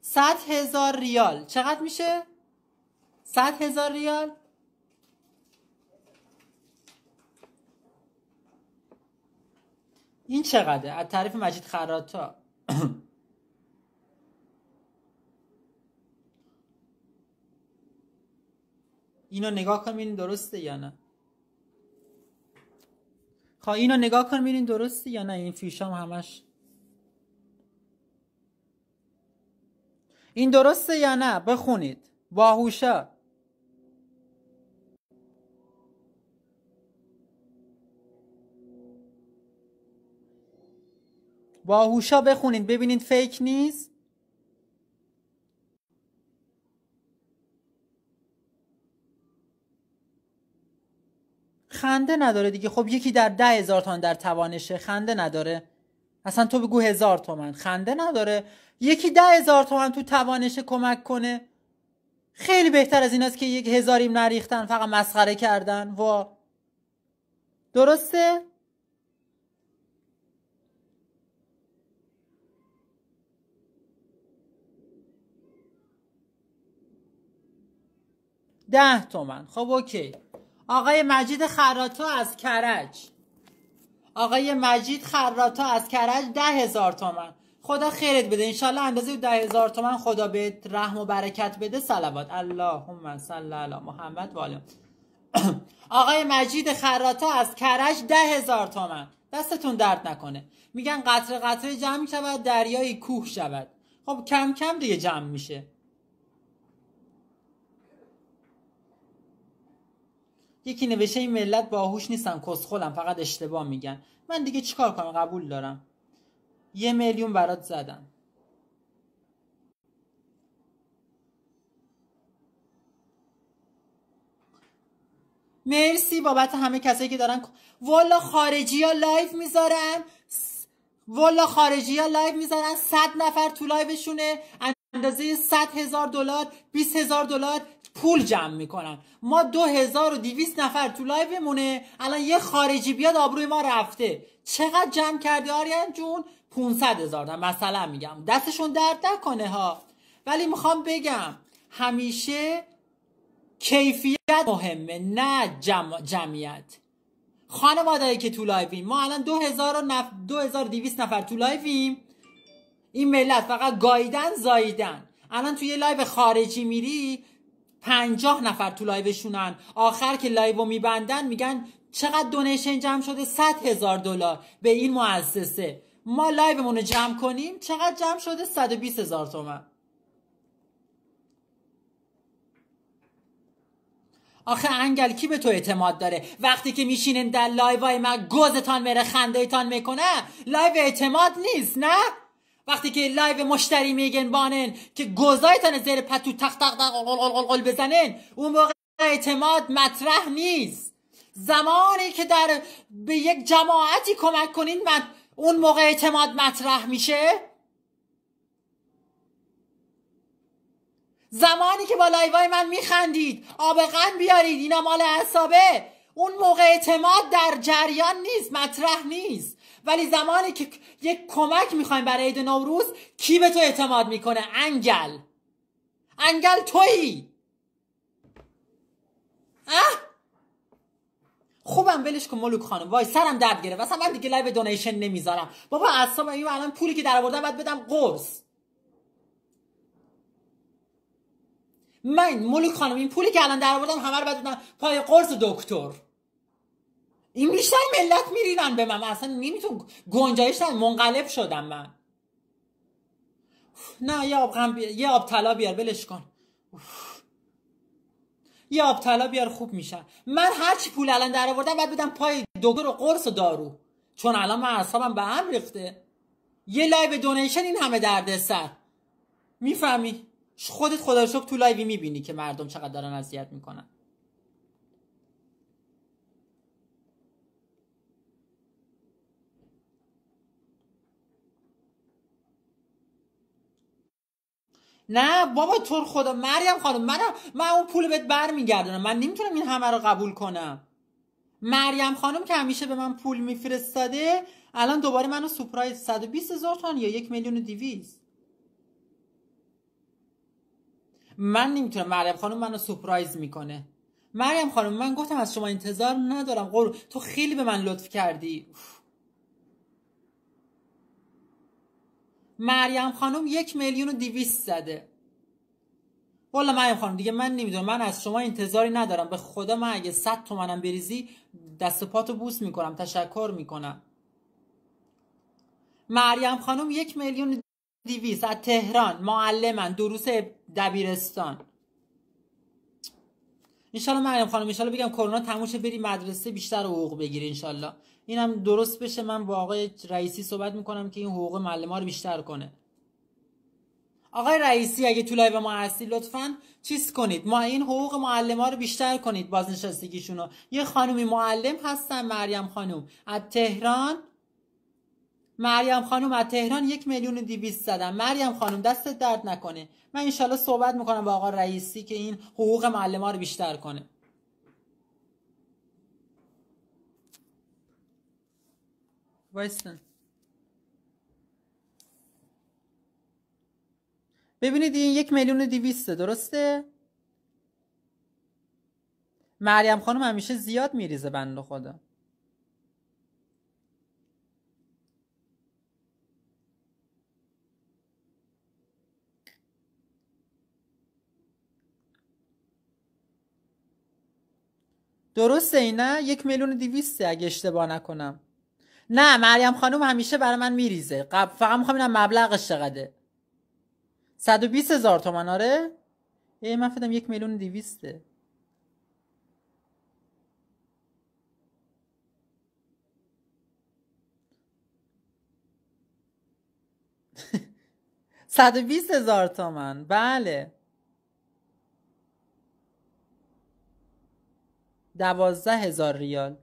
صد هزار ریال چقدر میشه؟ صد هزار ریال این چقدره؟ از تعریف مجید خراتا اینو نگاه کن ببین درسته یا نه خب اینو نگاه کن ببین درسته یا نه این فیشام همش این درسته یا نه بخونید باهوشا، باهوشا بخونید ببینید فیک نیست خنده نداره دیگه خب یکی در ده هزار تومن در توانشه خنده نداره اصلا تو بگو هزار تومن خنده نداره یکی ده هزار تومن تو توانشه کمک کنه خیلی بهتر از این است که یک هزاریم نریختن فقط مسخره کردن و درسته؟ ده تومن خب اوکی آقای مجید خراتا از کرج آقای مجید خراتا از کرج ده هزار تومن خدا خیرت بده انشالله اندازه ده هزار تومن خدا به رحم و برکت بده سلوات اللهم صل علی محمد و آقای مجید خراتا از کرج ده هزار تومن دستتون درد نکنه میگن قطر قطره جمع شود دریایی کوه شود خب کم کم دیگه جمع میشه یکی نوشته این ملت باهوش نیستن کسخلم فقط اشتباه میگن من دیگه چیکار کنم قبول دارم یه میلیون برات زدم مرسی بابت همه کسایی که دارن والا خارجی ها لایف میذارن والا خارجی ها لایف میذارن صد نفر تو لایفشونه اندازه 100 هزار دلار 20 هزار دلار پول جمع میکنن ما 2200 نفر تو مونه الان یه خارجی بیاد آبروی ما رفته چقدر جمع کردی آریان جون 500 هزار مثلا میگم دستشون درد نکنه ها ولی میخوام بگم همیشه کیفیت مهمه نه جمع جمعیت خانوادهایی که تو لایویم ما الان 2000 نف... 2200 نفر تو لایویم این ملت فقط گایدن زاییدن الان توی یه لایو خارجی میری پنجاه نفر تو لایوشونن آخر که لایو میبندن میگن چقدر دونیشن جمع شده صد هزار دلار به این مؤسسه ما لایومون رو جمع کنیم چقدر جمع شده 120 هزار تومن آخه انگل کی به تو اعتماد داره وقتی که میشینین در لایوای من گوزتان میره خندهتان میکنه لایو اعتماد نیست نه وقتی که لایو مشتری میگن بانن که گوزایتان زیر پتو تخت تق گل بزنن اون موقع اعتماد مطرح نیست زمانی که در به یک جماعتی کمک کنین اون موقع اعتماد مطرح میشه زمانی که با لایوای من میخندید آب غن بیارید اینا مال حسابه اون موقع اعتماد در جریان نیست مطرح نیست ولی زمانی که یک کمک میخوایم برای عید نوروز کی به تو اعتماد میکنه انگل انگل تویی اه خوبم ولش کن ملوک خانم وای سرم درد گرفت واسه من دیگه لایو دونیشن نمیذارم بابا اصلا این الان پولی که درآوردم باید بدم قرص من ملوک خانم این پولی که الان درآوردم همه رو بدم پای قرص دکتر این بیشتر ملت میریدن به من اصلا نمیتون گنجایش منقلب شدم من نه یه آب غم یه آب طلا بیار بلش کن یه آب طلا بیار خوب میشن من هرچی پول الان در آوردم بعد بدم پای دکتر و قرص و دارو چون الان من اعصابم به هم ریخته یه لایو دونیشن این همه دردسر سر میفهمی خودت خدا تو لایوی میبینی که مردم چقدر دارن اذیت میکنن نه بابا تو خدا مریم خانم من من اون پول بهت برمیگردونم من نمیتونم این همه رو قبول کنم مریم خانم که همیشه به من پول میفرستاده الان دوباره منو سپرایز 120 هزار تومن یا یک میلیون و دیویز من نمیتونم مریم خانم منو سپرایز میکنه مریم خانم من گفتم از شما انتظار ندارم قول تو خیلی به من لطف کردی مریم خانم یک میلیون و دیویست زده والا مریم خانم دیگه من نمیدونم من از شما انتظاری ندارم به خدا من اگه صد تومنم بریزی دست پاتو بوس میکنم تشکر میکنم مریم خانم یک میلیون دیویس از تهران معلمن دروس دبیرستان انشالله مریم خانم انشالله بگم کرونا تموشه بری مدرسه بیشتر حقوق بگیری انشالله اینم درست بشه من با آقای رئیسی صحبت میکنم که این حقوق معلم ها رو بیشتر کنه آقای رئیسی اگه تو لایو ما هستی لطفا چیز کنید ما این حقوق معلم ها رو بیشتر کنید بازنشستگیشون رو یه خانومی معلم هستن مریم خانوم از تهران مریم خانم از تهران یک میلیون و دیویست زدم مریم خانم دستت درد نکنه من انشالله صحبت میکنم با آقای رئیسی که این حقوق معلم ها رو بیشتر کنه وایستن ببینید این یک میلیون دیویسته درسته؟ مریم خانم همیشه زیاد میریزه بند خدا درسته اینا یک میلیون دیویسته اگه اشتباه نکنم نه مریم خانوم همیشه برای من میریزه قبل فقط میخوام اینم مبلغش چقدره 120 هزار تومن آره ای من فیدم یک میلیون دیویسته صد بیست هزار تومن بله دوازده هزار ریال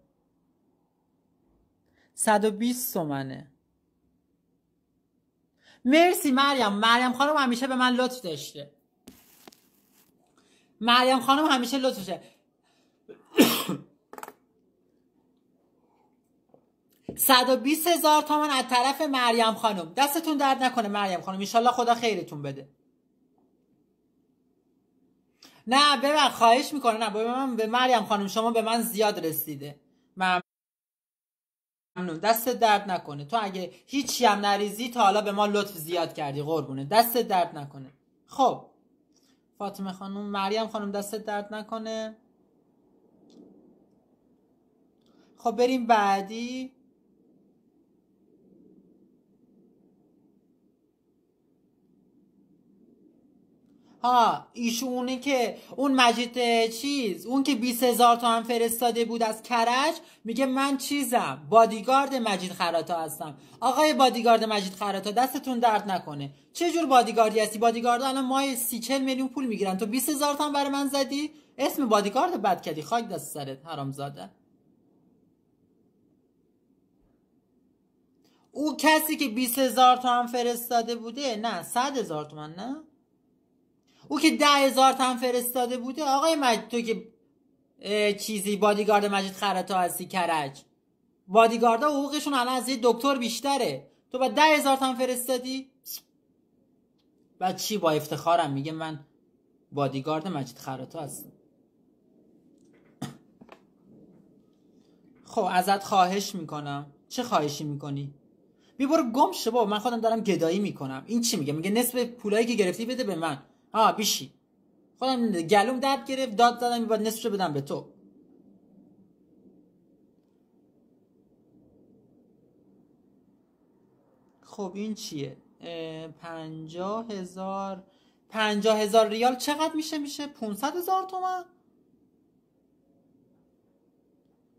120 تومنه مرسی مریم مریم خانم همیشه به من لطف داشته مریم خانم همیشه لطف داشته 120 هزار تومن از طرف مریم خانم دستتون درد نکنه مریم خانم انشالله خدا خیرتون بده نه ببر خواهش میکنه نه به من به مریم خانم شما به من زیاد رسیده ممنون دست درد نکنه تو اگه هیچی هم نریزی تا حالا به ما لطف زیاد کردی قربونه دست درد نکنه خب فاطمه خانم مریم خانم دست درد نکنه خب بریم بعدی ها ایشونی که اون مجید چیز اون که 20 هزار هم فرستاده بود از کرج میگه من چیزم بادیگارد مجید خراتا هستم آقای بادیگارد مجید خراتا دستتون درد نکنه چه جور بادیگاردی هستی بادیگارد الان ماه 30 40 میلیون پول میگیرن تو 20 هزار تومن برای من زدی اسم بادیگارد بد کردی خاک دست سرت حرامزاده او کسی که 20 هزار هم فرستاده بوده نه 100 هزار تومن نه او که ده هزار تن فرستاده بوده آقای مجد تو که چیزی بادیگارد مجد خراتا هستی کرج بادیگاردا حقوقشون الان از یه دکتر بیشتره تو با ده هزار تن فرستادی و چی با افتخارم میگه من بادیگارد مجد خراتا هستم خب ازت خواهش میکنم چه خواهشی میکنی بی گم شو بابا من خودم دارم گدایی میکنم این چی میگه میگه نصف پولایی که گرفتی بده به من آ بیشی خودم گلوم درد گرفت داد زدم باید نصفشو بدم به تو خب این چیه پنجا هزار پنجاه هزار ریال چقدر میشه میشه 500 هزار تومن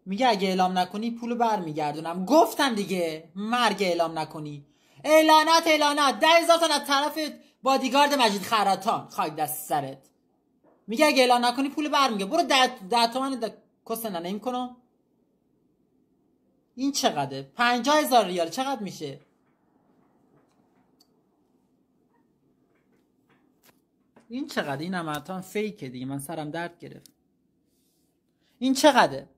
میگه اگه اعلام نکنی پولو بر میگردونم گفتم دیگه مرگ اعلام نکنی اعلانات اعلانات ده هزار تا از طرفت بادیگارد مجید خراتان خاک دست سرت میگه اگه اعلان نکنی پول برمیگه برو ده, ده تومن کس ننه کنم این چقدره پنجاه هزار ریال چقدر میشه این چقدر این هم فیکه دیگه من سرم درد گرفت این چقدره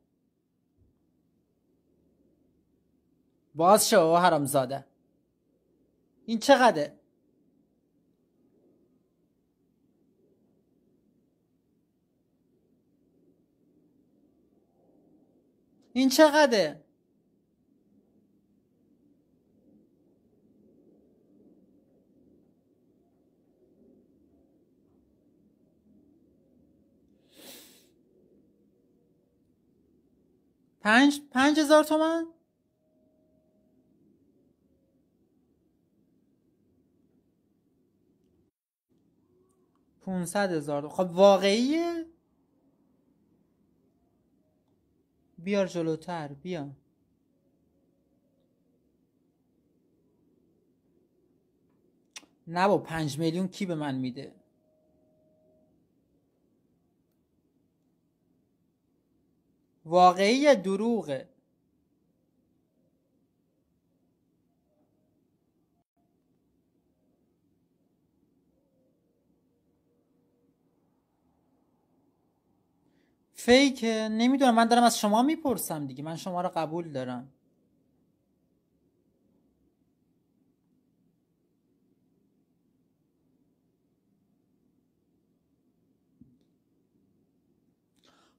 باز شو حرام این چقدره این چقدره پنج پنج هزار تومن پونصد هزار خب واقعیه بیار جلوتر بیا نه با پنج میلیون کی به من میده واقعی دروغه فیکه نمیدونم من دارم از شما میپرسم دیگه من شما رو قبول دارم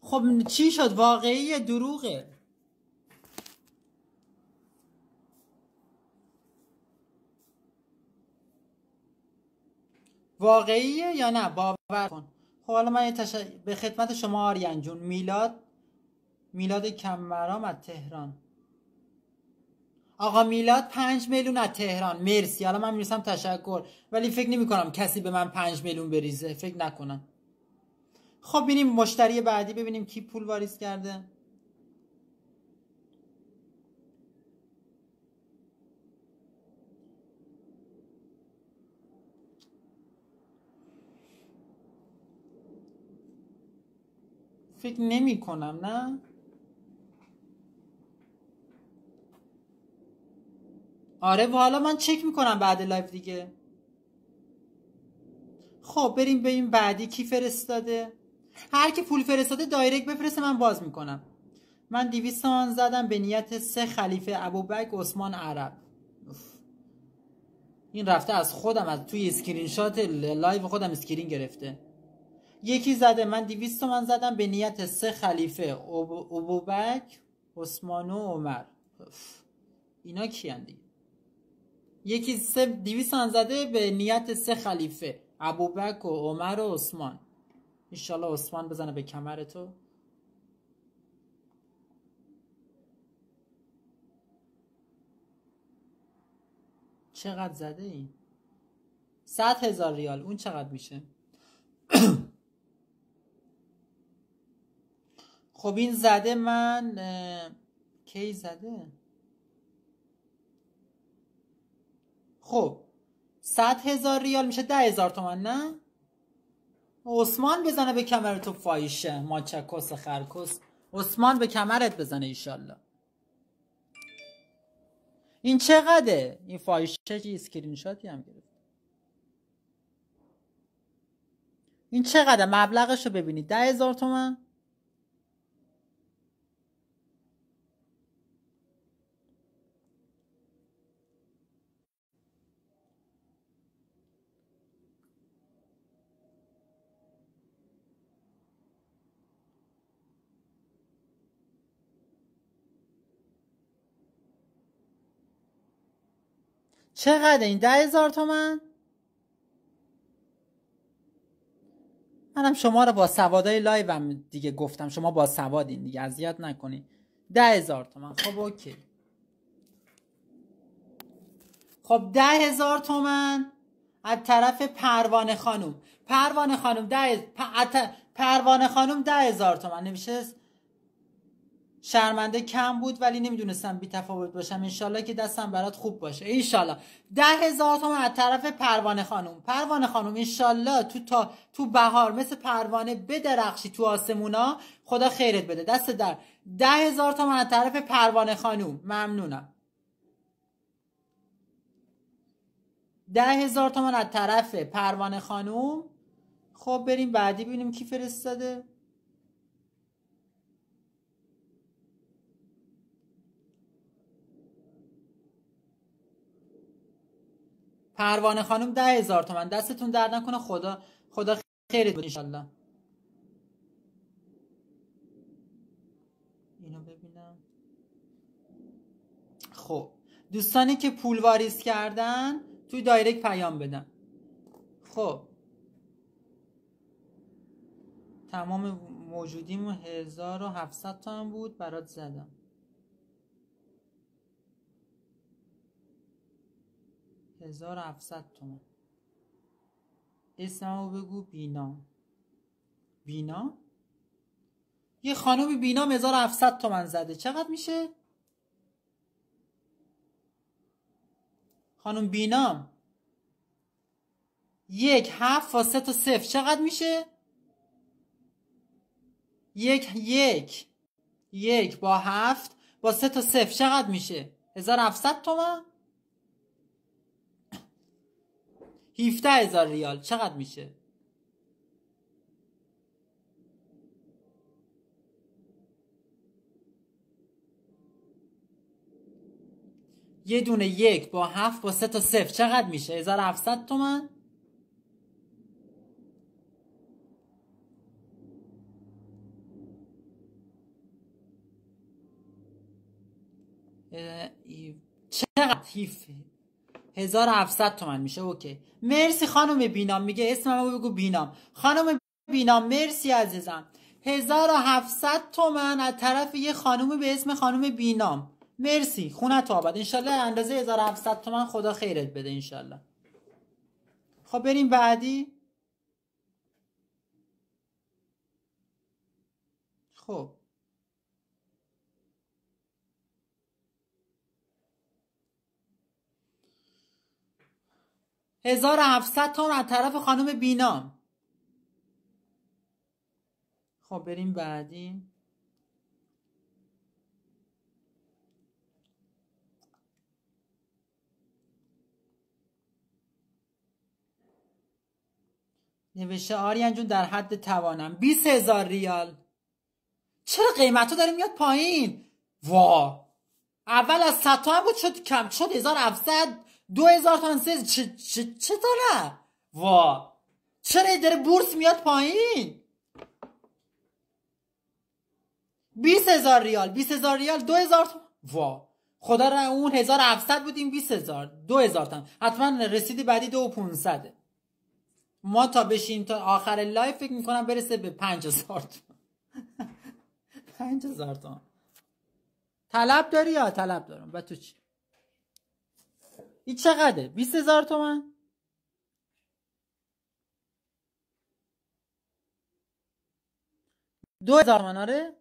خب چی شد واقعی دروغه واقعیه یا نه باور کن خب حالا من به خدمت شما آریان جون میلاد میلاد کمرام از تهران آقا میلاد پنج میلیون از تهران مرسی حالا من میرسم تشکر ولی فکر نمی کنم کسی به من پنج میلیون بریزه فکر نکنم خب بینیم مشتری بعدی ببینیم کی پول واریز کرده فکر نمی کنم نه آره و حالا من چک میکنم بعد لایف دیگه خب بریم به این بعدی کی فرستاده هر کی پول فرستاده دایرکت بفرسته من باز میکنم من دیویستان زدم به نیت سه خلیفه ابوبکر عثمان عرب این رفته از خودم از توی اسکرین شات لایو خودم اسکرین گرفته یکی زده من 200 تومن زدم به نیت سه خلیفه ابوبکر عثمان و عمر اینا کیان دیگه یکی سه 200 زده به نیت سه خلیفه ابوبکر و عمر و عثمان انشالله عثمان بزنه به کمر تو چقدر زده این؟ ست هزار ریال اون چقدر میشه خب این زده من کی زده خب صد هزار ریال میشه ده هزار تومن نه عثمان بزنه به کمر تو فایشه ماچکوس خرکس عثمان به کمرت بزنه ایشالله این چقدره این فایشه چی اسکرین هم گرفت این چقدر مبلغش رو ببینید ده هزار تومن چقدر این ده هزار تومن منم شما رو با سوادای هم دیگه گفتم شما با سوادین دیگه اذیت نکنین ده هزار تومن خب اوکی خب ده هزار تومن از طرف پروانه خانم پروانه خانم ده پروانه خانم ده هزار تومن نمیشه شرمنده کم بود ولی نمیدونستم بی تفاوت باشم انشالله که دستم برات خوب باشه انشالله ده هزار تومن از طرف پروانه خانم پروانه خانم انشالله تو تا تو بهار مثل پروانه بدرخشی تو آسمونا خدا خیرت بده دست در ده هزار تومن از طرف پروانه خانم ممنونم ده هزار تومن از طرف پروانه خانوم خب بریم بعدی ببینیم کی فرستاده پروانه خانم ده هزار تومن دستتون درد نکنه خدا خدا خیرت بود انشالله اینو ببینم خب دوستانی که پول واریز کردن توی دایرک پیام بدن خب تمام موجودیم 1700 تا هم بود برات زدم 1700 تومن رو بگو بینا بینا یه خانم بینا 1700 تومن زده چقدر میشه خانم بینا یک هفت و سه تا صفر چقدر میشه یک یک یک با هفت با سه تا صفر چقدر میشه 1700 تومن 17 هزار ریال چقدر میشه یه دونه یک با هفت با سه تا صفر چقدر میشه 1700 تومن چقدر هیفه؟ 1700 تومن میشه اوکی مرسی خانم بینام میگه اسمم رو بگو بینام خانم بینام مرسی عزیزم 1700 تومن از طرف یه خانم به اسم خانم بینام مرسی خونه تو آباد انشالله اندازه 1700 تومن خدا خیرت بده انشالله خب بریم بعدی خب 1700 تا از طرف خانم بینا خب بریم بعدی نوشته آریان جون در حد توانم 20 هزار ریال چرا قیمت رو داره میاد پایین وا اول از 100 هم بود شد کم شد 1700 دو هزار تومن سه چه چه وا چرا داره بورس میاد پایین 20 هزار ریال 20 هزار ریال 2 هزار وا خدا را اون 1700 بود این 20 هزار 2 هزار حتما رسیدی بعدی 2500 ما تا بشیم تا آخر لایف فکر میکنم برسه به 5 هزار تن 5 هزار طلب داری یا طلب دارم و تو چی این چقدره؟ 20 هزار تومن؟ دو هزار تومن آره؟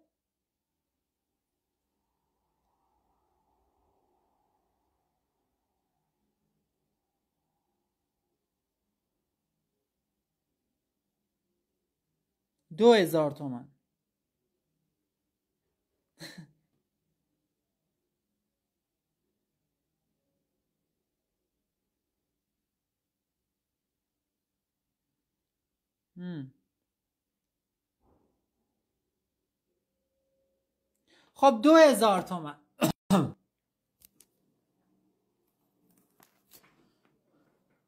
دو هزار تومن خب دو هزار تومن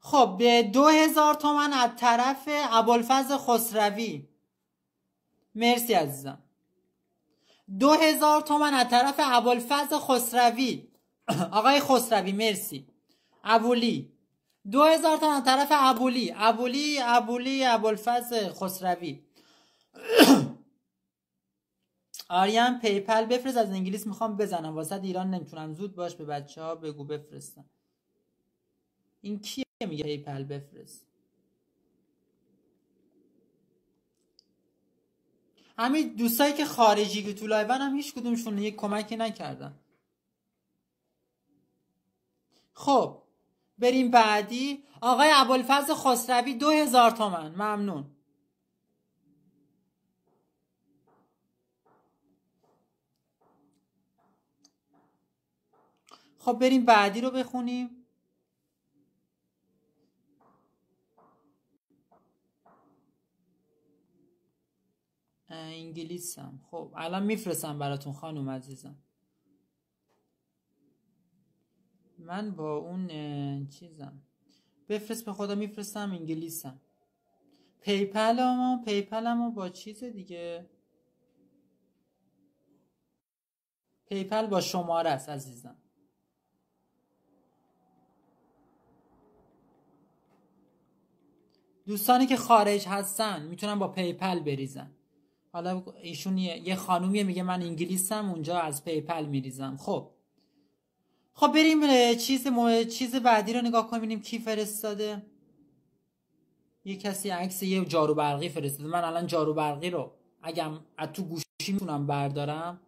خب به دو هزار تومن از طرف عبالفز خسروی مرسی عزیزم دو هزار تومن از طرف عبالفز خسروی آقای خسروی مرسی ابولی دو هزار از طرف ابولی ابولی ابولی ابوالفضل خسروی آریان پیپل بفرست از انگلیس میخوام بزنم واسه ایران نمیتونم زود باش به بچه ها بگو بفرستم این کیه میگه پیپل بفرست همین دوستایی که خارجی که تو لایون هم هیچ کدومشون یک کمکی نکردن خب بریم بعدی آقای ابوالفضل خسروی دو هزار تومن ممنون خب بریم بعدی رو بخونیم انگلیسم خب الان میفرستم براتون خانم عزیزم من با اون چیزم بفرست به خدا میفرستم انگلیسم پیپل هم پیپل هم با چیز دیگه پیپل با شماره است عزیزم دوستانی که خارج هستن میتونن با پیپل بریزن حالا ایشون یه خانومیه میگه من انگلیسم اونجا از پیپل میریزم خب خب بریم چیز چیز بعدی رو نگاه کنیم ببینیم کی فرستاده یه کسی عکس یه جارو برقی فرستاده من الان جارو برقی رو اگم از تو گوشی میتونم بردارم